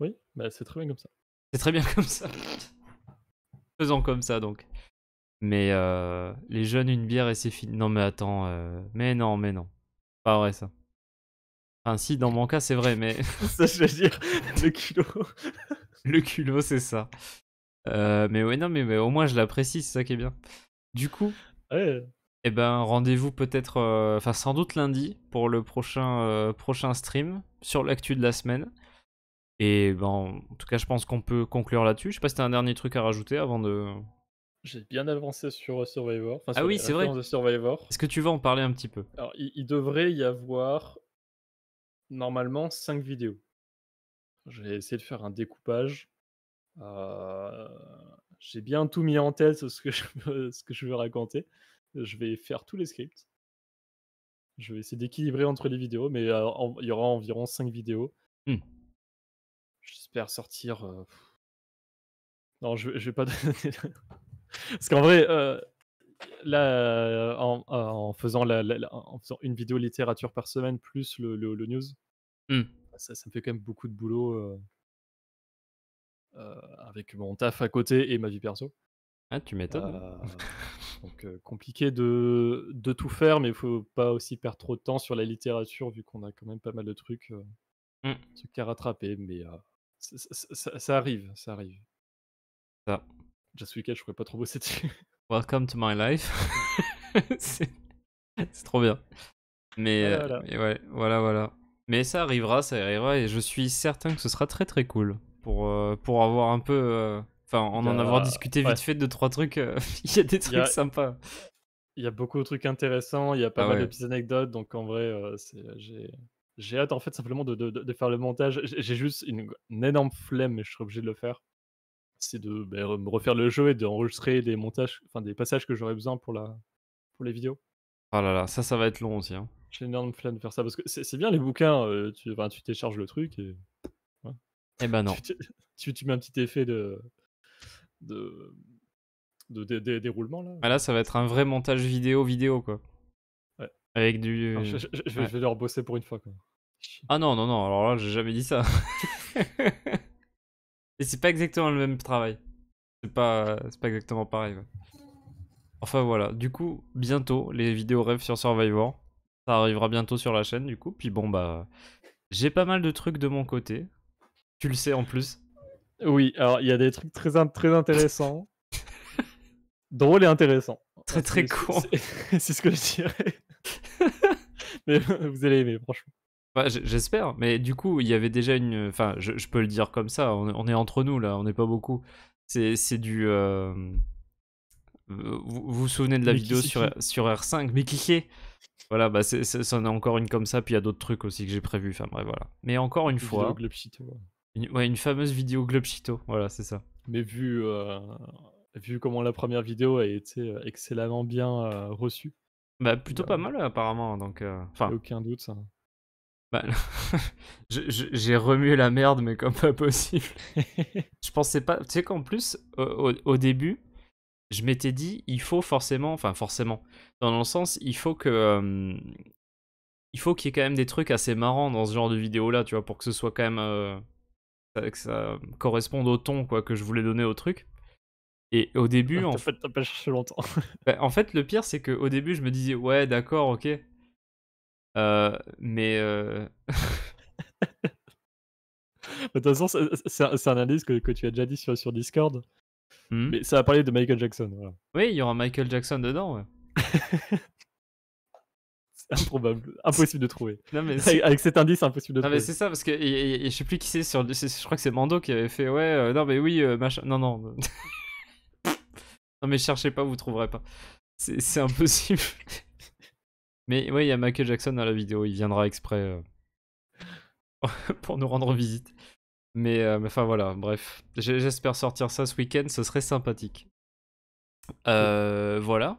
Oui, bah c'est très bien comme ça. C'est très bien comme ça. Faisons comme ça donc. Mais euh, les jeunes, une bière et c'est fini. Non mais attends, mais non, mais non. Pas vrai ça. Enfin si, dans mon cas c'est vrai, mais... ça je veux dire, le culot. le culot c'est ça. mais ouais, non mais, mais, au moins je l'apprécie, c'est ça qui est bien. Du coup... Ouais. Eh ben, rendez-vous peut-être, euh, enfin sans doute lundi pour le prochain, euh, prochain stream sur l'actu de la semaine. Et ben, en tout cas, je pense qu'on peut conclure là-dessus. Je sais pas si t'as un dernier truc à rajouter avant de. J'ai bien avancé sur euh, Survivor. ah oui, c'est vrai. Est-ce que tu veux en parler un petit peu Alors, il, devrait y avoir normalement 5 vidéos. Je vais essayer de faire un découpage. J'ai bien tout mis en tête ce ce que je veux raconter je vais faire tous les scripts. Je vais essayer d'équilibrer entre les vidéos, mais euh, il y aura environ 5 vidéos. Hmm. J'espère sortir. Euh, non, je, vais pas Parce qu'en vrai, euh, là, en, faisant en, faisant une vidéo littérature par semaine plus le, news, hmm. bah, ça, ça, me fait quand même beaucoup de boulot avec mon taf à côté et ma vie perso. Ah, tu m'étonnes. Euh, donc euh, compliqué de, de, tout faire, mais il faut pas aussi perdre trop de temps sur la littérature vu qu'on a quand même pas mal de trucs, euh, mmh. à rattraper, mais ça, arrive, ça arrive. Ça. Just Weekend, je pourrais pas trop bosser dessus. Welcome to my life. c'est trop bien. Mais ah, voilà. ouais, voilà, voilà. Mais ça arrivera, ça arrivera, et je suis certain que ce sera très très cool pour, pour avoir un peu Enfin, en en avoir discuté vite fait de trois trucs, euh, il y a des trucs sympas. Il y a beaucoup de trucs intéressants, il y a pas ah mal de petites anecdotes, donc en vrai, euh, j'ai j'ai hâte en fait simplement de, de, de faire le montage. J'ai juste une, énorme flemme, mais je serai obligé de le faire. C'est de bah, me refaire le jeu et d'enregistrer des montages, enfin des passages que j'aurais besoin pour, la, pour les vidéos. Oh là là, ça, ça va être long aussi. Hein. J'ai une énorme flemme de faire ça parce que c'est bien les bouquins, euh, tu, tu télécharges le truc et. Ouais. Eh ben non. tu, mets un petit effet de, de, de, déroulement. Là. Bah là, ça va être un vrai montage vidéo-vidéo, quoi. Avec du... je, vais leur bosser pour une fois, quoi. Ah non, non, non, alors là, j'ai jamais dit ça. Et c'est pas exactement le même travail. C'est pas, pas exactement pareil. Enfin voilà, du coup, bientôt, les vidéos rêves sur Survivor. Ça arrivera bientôt sur la chaîne, du coup. Puis bon, bah, j'ai pas mal de trucs de mon côté. Tu le sais en plus. Oui, alors il y a des trucs très, très intéressants. drôle et intéressant. Très très con. C'est ce que je dirais. mais vous allez aimer, franchement. Bah, j'espère, mais du coup, il y avait déjà une. Enfin, je, peux le dire comme ça, on, est entre nous là, on n'est pas beaucoup. C'est du. Euh, vous, vous souvenez de la vidéo sur, R, sur R5, mais est Voilà, bah, c'en est, encore une comme ça, puis il y a d'autres trucs aussi que j'ai prévu. Enfin, bref, voilà. Mais encore une fois ouais, une fameuse vidéo Globchito, voilà, c'est ça. Mais vu, euh, vu comment la première vidéo a été euh, excellemment bien euh, reçue. Bah, plutôt pas mal, apparemment. Donc, enfin Aucun doute, ça. Bah, j'ai remué la merde, mais comme pas possible. je pensais pas. Tu sais qu'en plus, au, début, je m'étais dit, il faut forcément, enfin forcément, dans le sens, il faut que, il faut qu'il y ait quand même des trucs assez marrants dans ce genre de vidéo là, tu vois, pour que ce soit quand même, euh, que ça corresponde au ton quoi, que je voulais donner au truc. Et au début. en fait, t'as pas cherché longtemps. Bah, en fait, le pire, c'est qu'au début, je me disais, ouais, d'accord, ok. Euh, euh, mais. de toute façon, c'est un, indice que, que, tu as déjà dit sur, sur Discord. Hmm. Mais ça a parlé de Michael Jackson. Voilà. Oui, il y aura Michael Jackson dedans. Ouais. improbable, impossible de trouver. avec, cet indice, impossible de non, trouver. c'est ça, parce que je sais plus qui c'est, sur, je crois que c'est Mando qui avait fait Ouais, euh, non, mais oui, euh, machin. Non, non. non, mais cherchez pas, vous trouverez pas. C'est impossible. mais oui il y a Michael Jackson dans la vidéo, il viendra exprès euh, pour nous rendre visite. Mais enfin voilà, bref. J'espère sortir ça ce week-end, ce serait sympathique. voilà.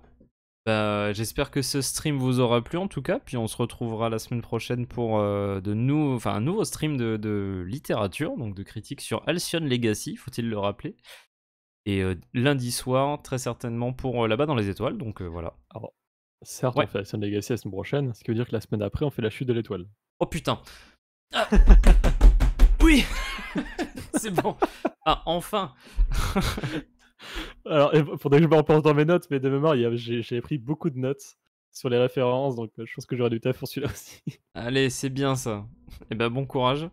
Bah, j'espère que ce stream vous aura plu en tout cas, puis on se retrouvera la semaine prochaine pour euh, de un nouveau stream de, littérature, donc de critique sur Alcyon Legacy, faut-il le rappeler. Et euh, lundi soir, très certainement pour euh, là-bas dans les étoiles, donc voilà. Alors, ah certes, on fait Alcyon Legacy la semaine prochaine, ce qui veut dire que la semaine après on fait la chute de l'étoile. Oh putain ah. Oui C'est bon Ah, enfin Alors, faudrait que je me repense dans mes notes, mais de mémoire, j'ai pris beaucoup de notes sur les références, donc euh, je pense que j'aurais du taf pour celui-là aussi. Allez, c'est bien ça. Et eh bah, ben, bon courage.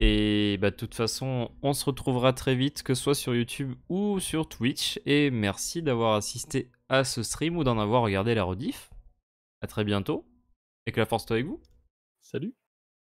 Et bah, de toute façon, on se retrouvera très vite, que ce soit sur YouTube ou sur Twitch. Et merci d'avoir assisté à ce stream ou d'en avoir regardé la rediff. À très bientôt. Et que la force soit avec vous. Salut.